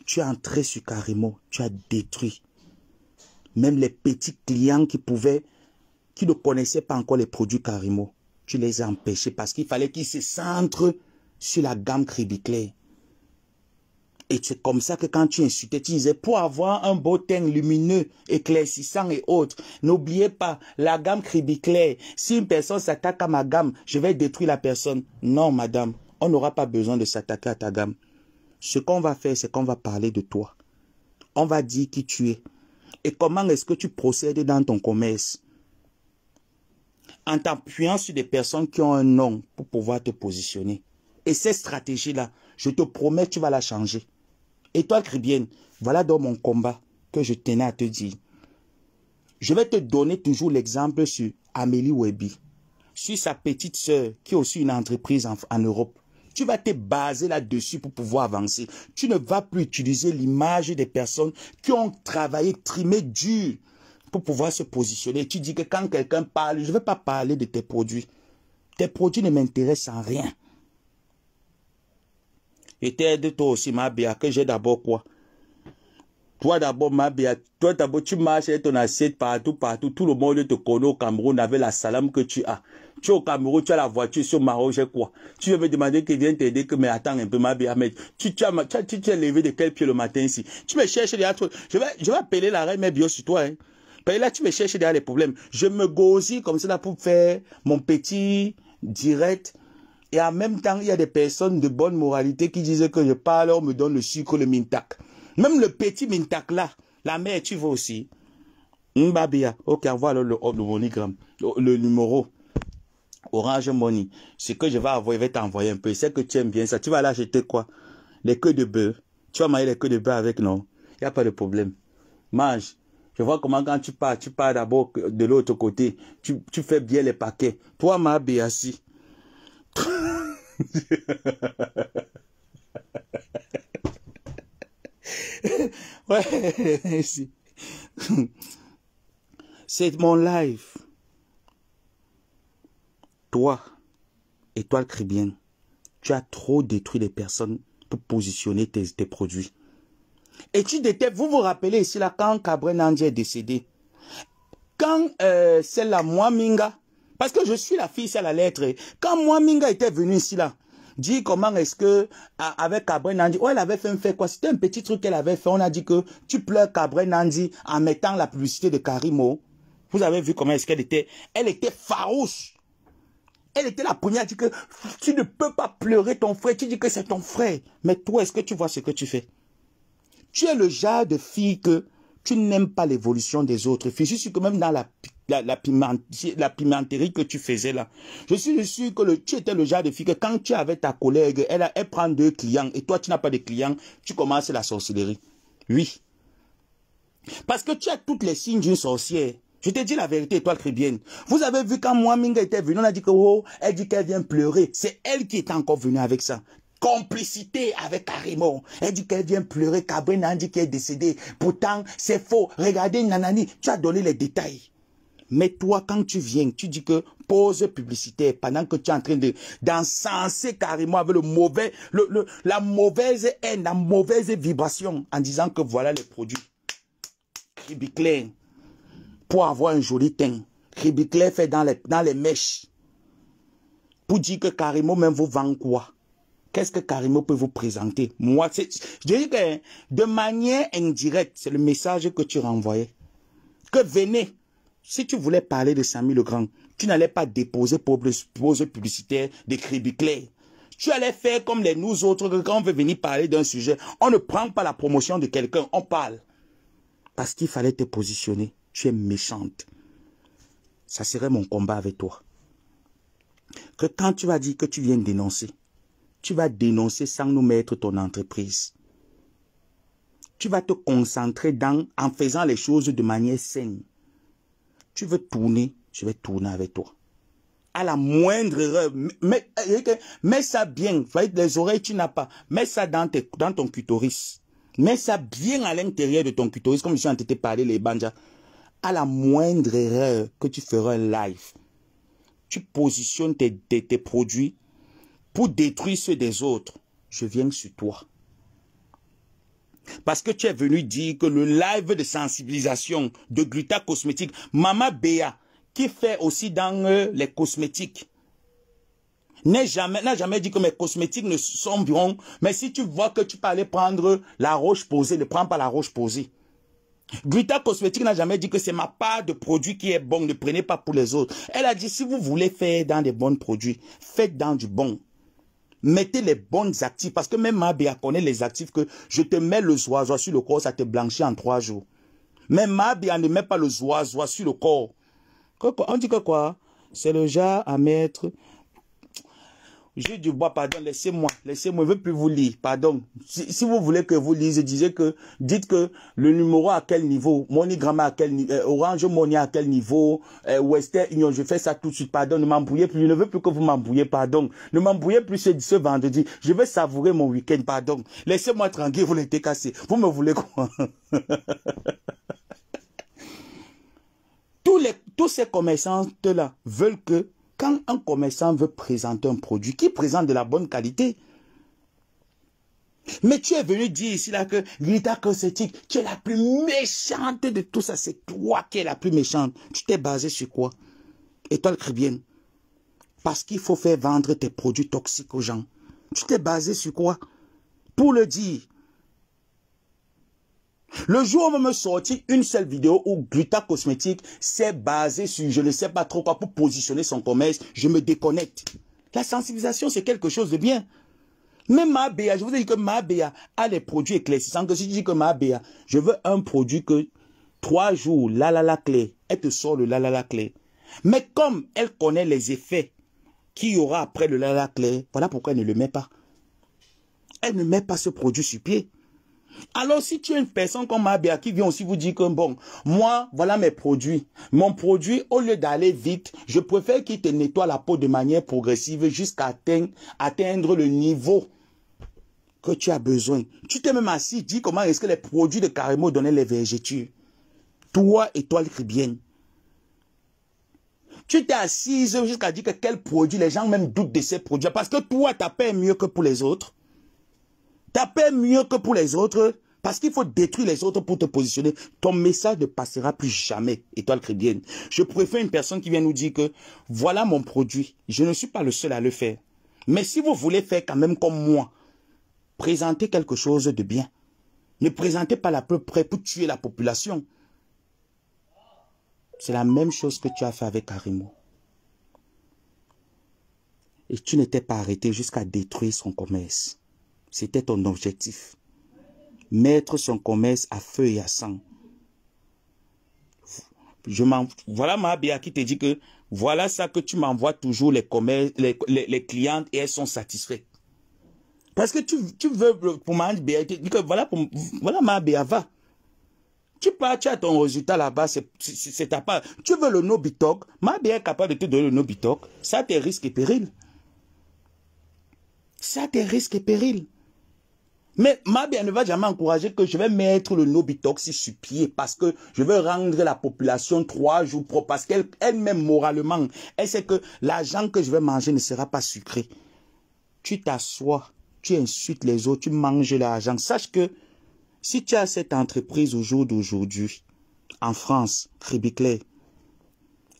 Tu es entré sur Carimo, tu as détruit. Même les petits clients qui pouvaient, qui ne connaissaient pas encore les produits Carimo, tu les as empêchés parce qu'il fallait qu'ils se centrent sur la gamme Cribiclair. Et c'est comme ça que quand tu insultais, tu disais, pour avoir un beau teint lumineux, éclaircissant et autre. n'oubliez pas, la gamme cribiclaire, si une personne s'attaque à ma gamme, je vais détruire la personne. Non, madame, on n'aura pas besoin de s'attaquer à ta gamme. Ce qu'on va faire, c'est qu'on va parler de toi. On va dire qui tu es. Et comment est-ce que tu procèdes dans ton commerce En t'appuyant sur des personnes qui ont un nom pour pouvoir te positionner. Et cette stratégie-là, je te promets, tu vas la changer. Et toi, Cribienne, voilà donc mon combat que je tenais à te dire. Je vais te donner toujours l'exemple sur Amélie Webby, sur sa petite sœur qui est aussi une entreprise en Europe. Tu vas te baser là-dessus pour pouvoir avancer. Tu ne vas plus utiliser l'image des personnes qui ont travaillé, trimé dur pour pouvoir se positionner. Tu dis que quand quelqu'un parle, je ne vais pas parler de tes produits. Tes produits ne m'intéressent en rien. Et t'aide toi aussi, ma Béa, que j'ai d'abord quoi Toi d'abord, ma Béa, toi d'abord, tu marches avec ton assiette partout, partout. Tout le monde te connaît au Cameroun avec la salame que tu as. Tu es au Cameroun, tu as la voiture, sur Maroc, j'ai quoi Tu veux me demander qu'il vienne t'aider, que mais attends un peu, ma tu, as, t'es levé de quel pied le matin ici Tu me cherches derrière toi. Je vais, appeler la reine, mais bio sur toi. Hein. là, tu me cherches derrière les problèmes. Je me aussi comme ça pour faire mon petit direct. Et en même temps, il y a des personnes de bonne moralité qui disent que je parle, on me donne le sucre, le mintak. Même le petit mintak, là, la mère, tu vois aussi. Mbabia, ok, voilà le, le, le numéro. Orange Money, ce que je vais avoir, t'envoyer un peu. C'est que tu aimes bien ça. Tu vas l'acheter quoi Les queues de bœuf. Tu vas manger les queues de bœuf avec, non Il n'y a pas de problème. Mange. Je vois comment quand tu pars, tu pars d'abord de l'autre côté. Tu, fais bien les paquets. Toi, ma assis. ouais, c'est mon life toi, étoile cribienne, tu as trop détruit les personnes pour positionner tes, produits. Et tu détestes, vous vous rappelez ici, là, quand Nandi est décédé, quand euh, celle-là, Mwaminga, parce que je suis la fille, c'est la lettre, quand Mwaminga était venue ici, là, dit comment est-ce que, avec Nandi, oh, elle avait fait un fait quoi, c'était un petit truc qu'elle avait fait, on a dit que tu pleures Nandi en mettant la publicité de Karimo. Vous avez vu comment est-ce qu'elle était, elle était farouche. Elle était la première à dire que tu ne peux pas pleurer ton frère. Tu dis que c'est ton frère. Mais toi, est-ce que tu vois ce que tu fais Tu es le genre de fille que tu n'aimes pas l'évolution des autres filles. Je suis que même dans la, la, pimenterie que tu faisais là, je suis sûr que le, tu étais le genre de fille que quand tu avais ta collègue, elle, elle prend deux clients et toi, tu n'as pas de clients, tu commences la sorcellerie. Oui. Parce que tu as toutes les signes d'une sorcière. Je te dis la vérité, étoile crébienne. Vous avez vu quand Mwaminga était venue, on a dit que, oh, elle dit qu'elle vient pleurer. C'est elle qui est encore venue avec ça. Complicité avec Karimo. Elle dit qu'elle vient pleurer. a dit qu'elle est décédée. Pourtant, c'est faux. Regardez, Nanani, tu as donné les détails. Mais toi, quand tu viens, tu dis que pause publicité pendant que tu es en train de d'encenser carrément avec le mauvais, le, la mauvaise haine, la mauvaise vibration en disant que voilà les produits. Biclin, pour avoir un joli teint. Ribiclet fait dans les, mèches. Pour dire que Karimo même vous vend quoi Qu'est-ce que Karimo peut vous présenter Moi, c'est, je dis que de manière indirecte, c'est le message que tu renvoyais. Que venez, si tu voulais parler de Samy le Grand, tu n'allais pas déposer pour poser publicitaire de Clair, Tu allais faire comme les nous autres, quand on veut venir parler d'un sujet, on ne prend pas la promotion de quelqu'un, on parle. Parce qu'il fallait te positionner tu es méchante. Ça serait mon combat avec toi. Que quand tu vas dire que tu viens dénoncer, tu vas dénoncer sans nous mettre ton entreprise. Tu vas te concentrer dans, en faisant les choses de manière saine. Tu veux tourner, je vais tourner avec toi. À la moindre erreur, eh, mets, ça bien, les oreilles tu n'as pas, mets ça dans, dans ton cutoris. Mets ça bien à l'intérieur de ton cutoris, comme je suis en train parler les banjas la moindre erreur que tu feras un live, tu positionnes tes, produits pour détruire ceux des autres. Je viens sur toi. Parce que tu es venu dire que le live de sensibilisation de Gluta Cosmétique, Mama Béa, qui fait aussi dans euh, les cosmétiques, n'a jamais, jamais dit que mes cosmétiques ne sont bons. Mais si tu vois que tu peux aller prendre la roche posée, ne prends pas la roche posée. Brita Cosmétique n'a jamais dit que c'est ma part de produit qui est bon, ne prenez pas pour les autres. Elle a dit, si vous voulez faire dans des bons produits, faites dans du bon. Mettez les bons actifs, parce que même Mabia connaît les actifs que je te mets le zoisois sur le corps, ça te blanchit en trois jours. Mais mabia ne met pas le zoisois sur le corps. On dit que quoi C'est le genre à mettre j'ai du bois, pardon, laissez-moi, laissez-moi, je ne veux plus vous lire, pardon. Si, vous voulez que vous lisez, disait que, dites que le numéro à quel niveau, monigramme euh, à quel niveau, Orange monia à quel niveau, Western Union, je fais ça tout de suite, pardon, ne m'embrouillez plus, je ne veux plus que vous m'embrouillez, pardon. Ne m'embrouillez plus ce, ce, vendredi, je vais savourer mon week-end, pardon. Laissez-moi tranquille, vous l'êtes cassé. Vous me voulez quoi tous, les, tous ces commerçants-là veulent que quand un commerçant veut présenter un produit qui présente de la bonne qualité, mais tu es venu dire ici là que Rita cosmetique tu es la plus méchante de tout ça. C'est toi qui es la plus méchante. Tu t'es basé sur quoi Étoile cribienne. Parce qu'il faut faire vendre tes produits toxiques aux gens. Tu t'es basé sur quoi Pour le dire. Le jour où on va me sortir une seule vidéo où Gluta Cosmétique s'est basé sur je ne sais pas trop quoi pour positionner son commerce, je me déconnecte. La sensibilisation, c'est quelque chose de bien. Mais ma Mabea, je vous ai dit que Mabea a les produits éclaircissants. Que je dis que Mabea, je veux un produit que trois jours, la la la clé, elle te sort le la la la clé. Mais comme elle connaît les effets qu'il y aura après le la la clé, voilà pourquoi elle ne le met pas. Elle ne met pas ce produit sur pied. Alors si tu es une personne comme Abia qui vient aussi vous dire que bon, moi, voilà mes produits. Mon produit, au lieu d'aller vite, je préfère qu'il te nettoie la peau de manière progressive jusqu'à atteindre, le niveau que tu as besoin. Tu t'es même assis, dis comment est-ce que les produits de carrément donnaient les vergetures. Toi, étoile bien. Tu t'es assise jusqu'à dire que quel produit, les gens même doutent de ces produits. Parce que toi, ta paix est mieux que pour les autres. Taper mieux que pour les autres, parce qu'il faut détruire les autres pour te positionner. Ton message ne passera plus jamais, étoile chrétienne. Je préfère une personne qui vient nous dire que voilà mon produit. Je ne suis pas le seul à le faire. Mais si vous voulez faire quand même comme moi, présentez quelque chose de bien. Ne présentez pas la peu près pour tuer la population. C'est la même chose que tu as fait avec Arimo. Et tu n'étais pas arrêté jusqu'à détruire son commerce. C'était ton objectif. Mettre son commerce à feu et à sang. Je voilà ma Béa qui te dit que voilà ça que tu m'envoies toujours les, commerces, les, clientes et elles sont satisfaites. Parce que tu, tu veux pour ma tu dis que voilà, pour, voilà ma Béa, va. Tu pars, tu as ton résultat là-bas, c'est ta part. Tu veux le no bitok, ma Béa est capable de te donner le no ça tes risques et périls. Ça tes risques et périls. Mais ma bien ne va jamais encourager que je vais mettre le Nobitoxy sur pied parce que je veux rendre la population trois jours pro parce qu'elle elle-même moralement, elle sait que l'argent que je vais manger ne sera pas sucré. Tu t'assois, tu insultes les autres, tu manges l'argent. Sache que si tu as cette entreprise au jour d'aujourd'hui, en France, Ribiclay,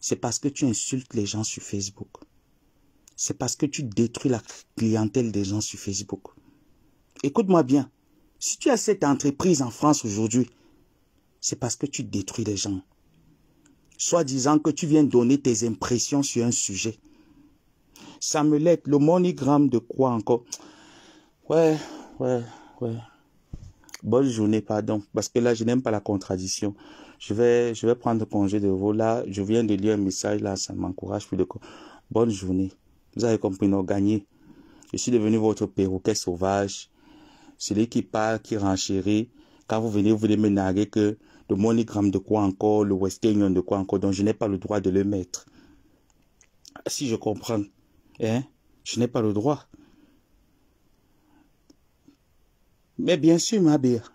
c'est parce que tu insultes les gens sur Facebook. C'est parce que tu détruis la clientèle des gens sur Facebook. Écoute-moi bien. Si tu as cette entreprise en France aujourd'hui, c'est parce que tu détruis les gens. Soit disant que tu viens donner tes impressions sur un sujet. Ça me l'aide. le monigramme de quoi encore Ouais, ouais, ouais. Bonne journée, pardon. Parce que là, je n'aime pas la contradiction. Je vais, je vais prendre congé de vous. Là, je viens de lire un message, là, ça m'encourage plus de... quoi. Bonne journée. Vous avez compris, avons gagné. Je suis devenu votre perroquet sauvage celui qui parle, qui renchérit, quand vous venez, vous voulez me narguer que le monogramme de quoi encore, le Western de quoi encore, donc je n'ai pas le droit de le mettre. Si je comprends, hein, je n'ai pas le droit. Mais bien sûr, ma bière.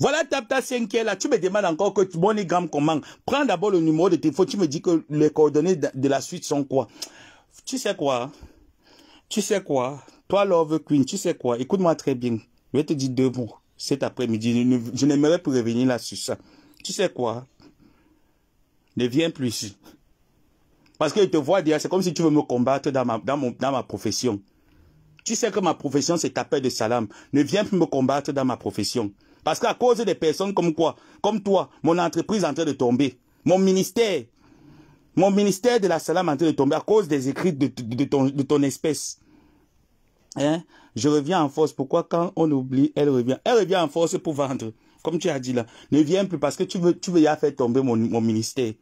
Voilà ta 5 là. Tu me demandes encore que monogramme comment. Prends d'abord le numéro de téléphone. Tu me dis que les coordonnées de la suite sont quoi. Tu sais quoi Tu sais quoi toi, Love Queen, tu sais quoi Écoute-moi très bien. Je vais te dire debout cet après-midi. Je n'aimerais plus revenir là sur Ça. Tu sais quoi Ne viens plus ici. Parce que je te vois dire, c'est comme si tu veux me combattre dans ma, dans, ma profession. Tu sais que ma profession, c'est taper de salam. Ne viens plus me combattre dans ma profession. Parce qu'à cause des personnes comme quoi, comme toi, mon entreprise est en train de tomber. Mon ministère, mon ministère de la salam est en train de tomber à cause des écrits de ton espèce. Hein? Je reviens en force. Pourquoi quand on oublie, elle revient Elle revient en force pour vendre. Comme tu as dit là. Ne viens plus parce que tu veux, tu veux y faire tomber mon, ministère.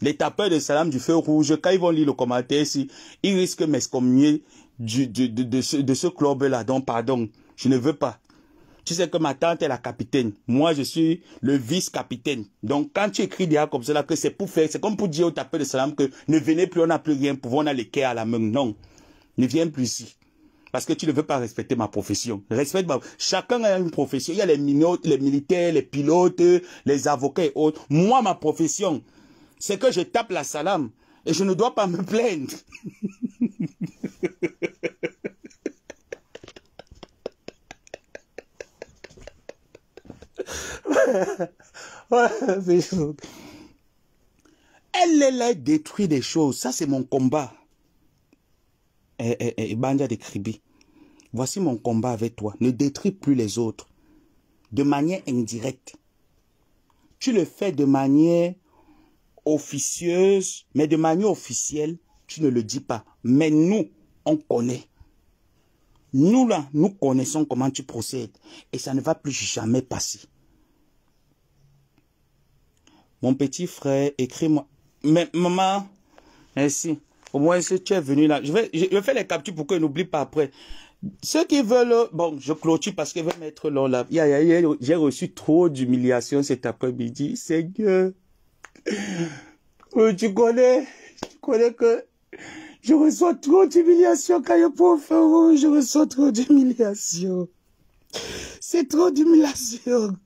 Les tapeurs de salam du feu rouge, quand ils vont lire le commentaire ici, ils risquent mes du, de, de, ce, de ce club-là. Donc, pardon, je ne veux pas. Tu sais que ma tante est la capitaine. Moi, je suis le vice-capitaine. Donc, quand tu écris déjà comme cela, que c'est pour faire, c'est comme pour dire au tapeurs de salam que ne venez plus, on n'a plus rien pour vous, on a les quais à la main. Non, ne viens plus ici. Parce que tu ne veux pas respecter ma profession. Respecte Chacun a une profession. Il y a les, minotes, les militaires, les pilotes, les avocats et autres. Moi, ma profession, c'est que je tape la salam Et je ne dois pas me plaindre. Elle, elle détruit des choses. Ça, c'est mon combat et, eh, eh, eh, voici mon combat avec toi. Ne détruis plus les autres de manière indirecte. Tu le fais de manière officieuse, mais de manière officielle, tu ne le dis pas. Mais nous, on connaît. Nous, là, nous connaissons comment tu procèdes. Et ça ne va plus jamais passer. Mon petit frère, écris-moi. Mais maman, merci. Au moins, si tu es venu là, je vais, je, vais fais les captures pour qu'ils n'oublie pas après. Ceux qui veulent, bon, je clôture parce qu'ils veulent mettre long là. J'ai reçu trop d'humiliation cet après-midi. Seigneur, tu connais, tu connais que je reçois trop d'humiliation quand je peux rouge. je reçois trop d'humiliation. C'est trop d'humiliation.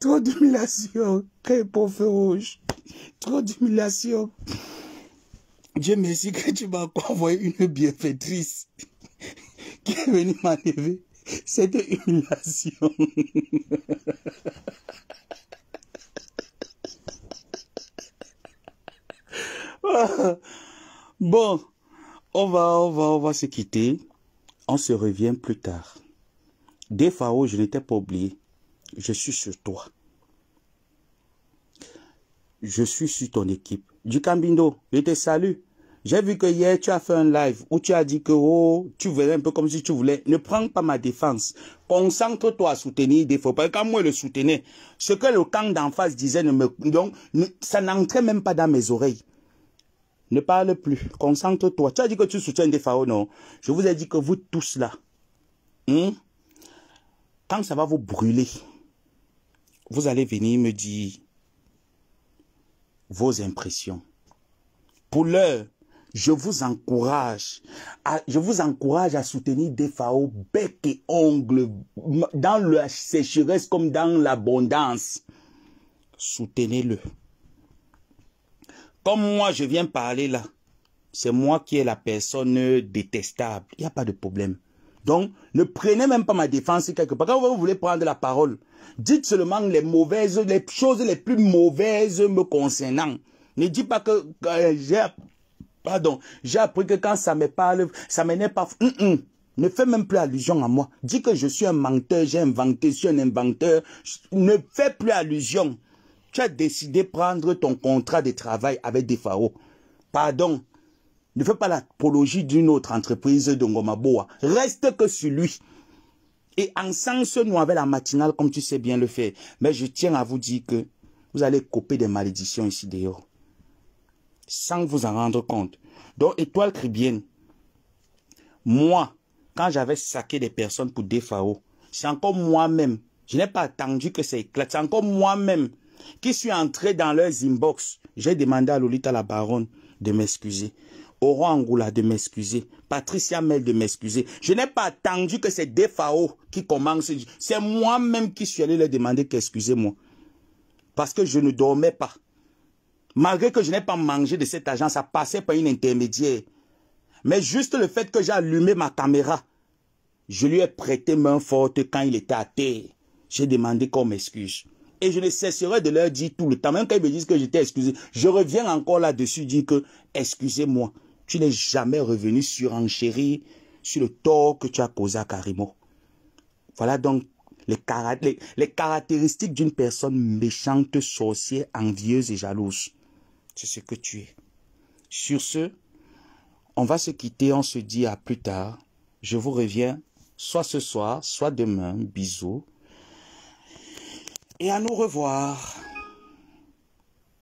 Trop d'humiliation. Créé pour feu rouge. Trop d'humiliation. Dieu merci que tu m'as envoyé une bienfaitrice qui est venue m'enlever cette humiliation. bon, on va, on va, on va se quitter. On se revient plus tard. Des je n'étais pas oublié. Je suis sur toi. Je suis sur ton équipe. Du Cambindo, je te salue. J'ai vu que hier, tu as fait un live où tu as dit que oh, tu verrais un peu comme si tu voulais. Ne prends pas ma défense. Concentre-toi à soutenir des faux. Parce quand moi le soutenais, ce que le camp d'en face disait, ne me, donc, ça n'entrait même pas dans mes oreilles. Ne parle plus. Concentre-toi. Tu as dit que tu soutiens des pharaons, non Je vous ai dit que vous tous là, hein, quand ça va vous brûler, vous allez venir me dire vos impressions. Pour l'heure, je vous encourage à, je vous encourage à soutenir DFAO bec et ongle dans la sécheresse comme dans l'abondance. Soutenez-le. Comme moi, je viens parler là. C'est moi qui est la personne détestable. Il n'y a pas de problème. Donc, ne prenez même pas ma défense quelque part. Quand vous voulez prendre la parole, dites seulement les mauvaises, les choses les plus mauvaises me concernant. Ne dites pas que, que euh, j'ai Pardon, j'ai appris que quand ça me parle, ça m'est n'est pas... Mm, mm. Ne fais même plus allusion à moi. Dis que je suis un menteur, j'ai inventé, je suis un inventeur. Ne fais plus allusion. Tu as décidé de prendre ton contrat de travail avec des pharaons. Pardon. Ne fais pas l'apologie d'une autre entreprise de Boa. Reste que sur lui. Et sens nous avec la matinale comme tu sais bien le faire. Mais je tiens à vous dire que vous allez couper des malédictions ici dehors sans vous en rendre compte. Donc, étoile cribienne, moi, quand j'avais saqué des personnes pour DFAO, c'est encore moi-même. Je n'ai pas attendu que ça éclate. C'est encore moi-même qui suis entré dans leurs inbox. J'ai demandé à Lolita la baronne de m'excuser. roi Angoula de m'excuser. Patricia Mel de m'excuser. Je n'ai pas attendu que c'est DFAO qui commence. C'est moi-même qui suis allé leur demander qu'excusez-moi. Parce que je ne dormais pas. Malgré que je n'ai pas mangé de cet agent, ça passait par une intermédiaire. Mais juste le fait que j'ai allumé ma caméra, je lui ai prêté main forte quand il était à terre. J'ai demandé qu'on m'excuse. Et je ne cesserai de leur dire tout le temps, même quand ils me disent que j'étais excusé. Je reviens encore là-dessus, dire que, excusez-moi, tu n'es jamais revenu sur surenchérir sur le tort que tu as causé à Karimo. Voilà donc les, les caractéristiques d'une personne méchante, sorcière, envieuse et jalouse c'est ce que tu es. Sur ce, on va se quitter, on se dit à plus tard. Je vous reviens, soit ce soir, soit demain. Bisous. Et à nous revoir.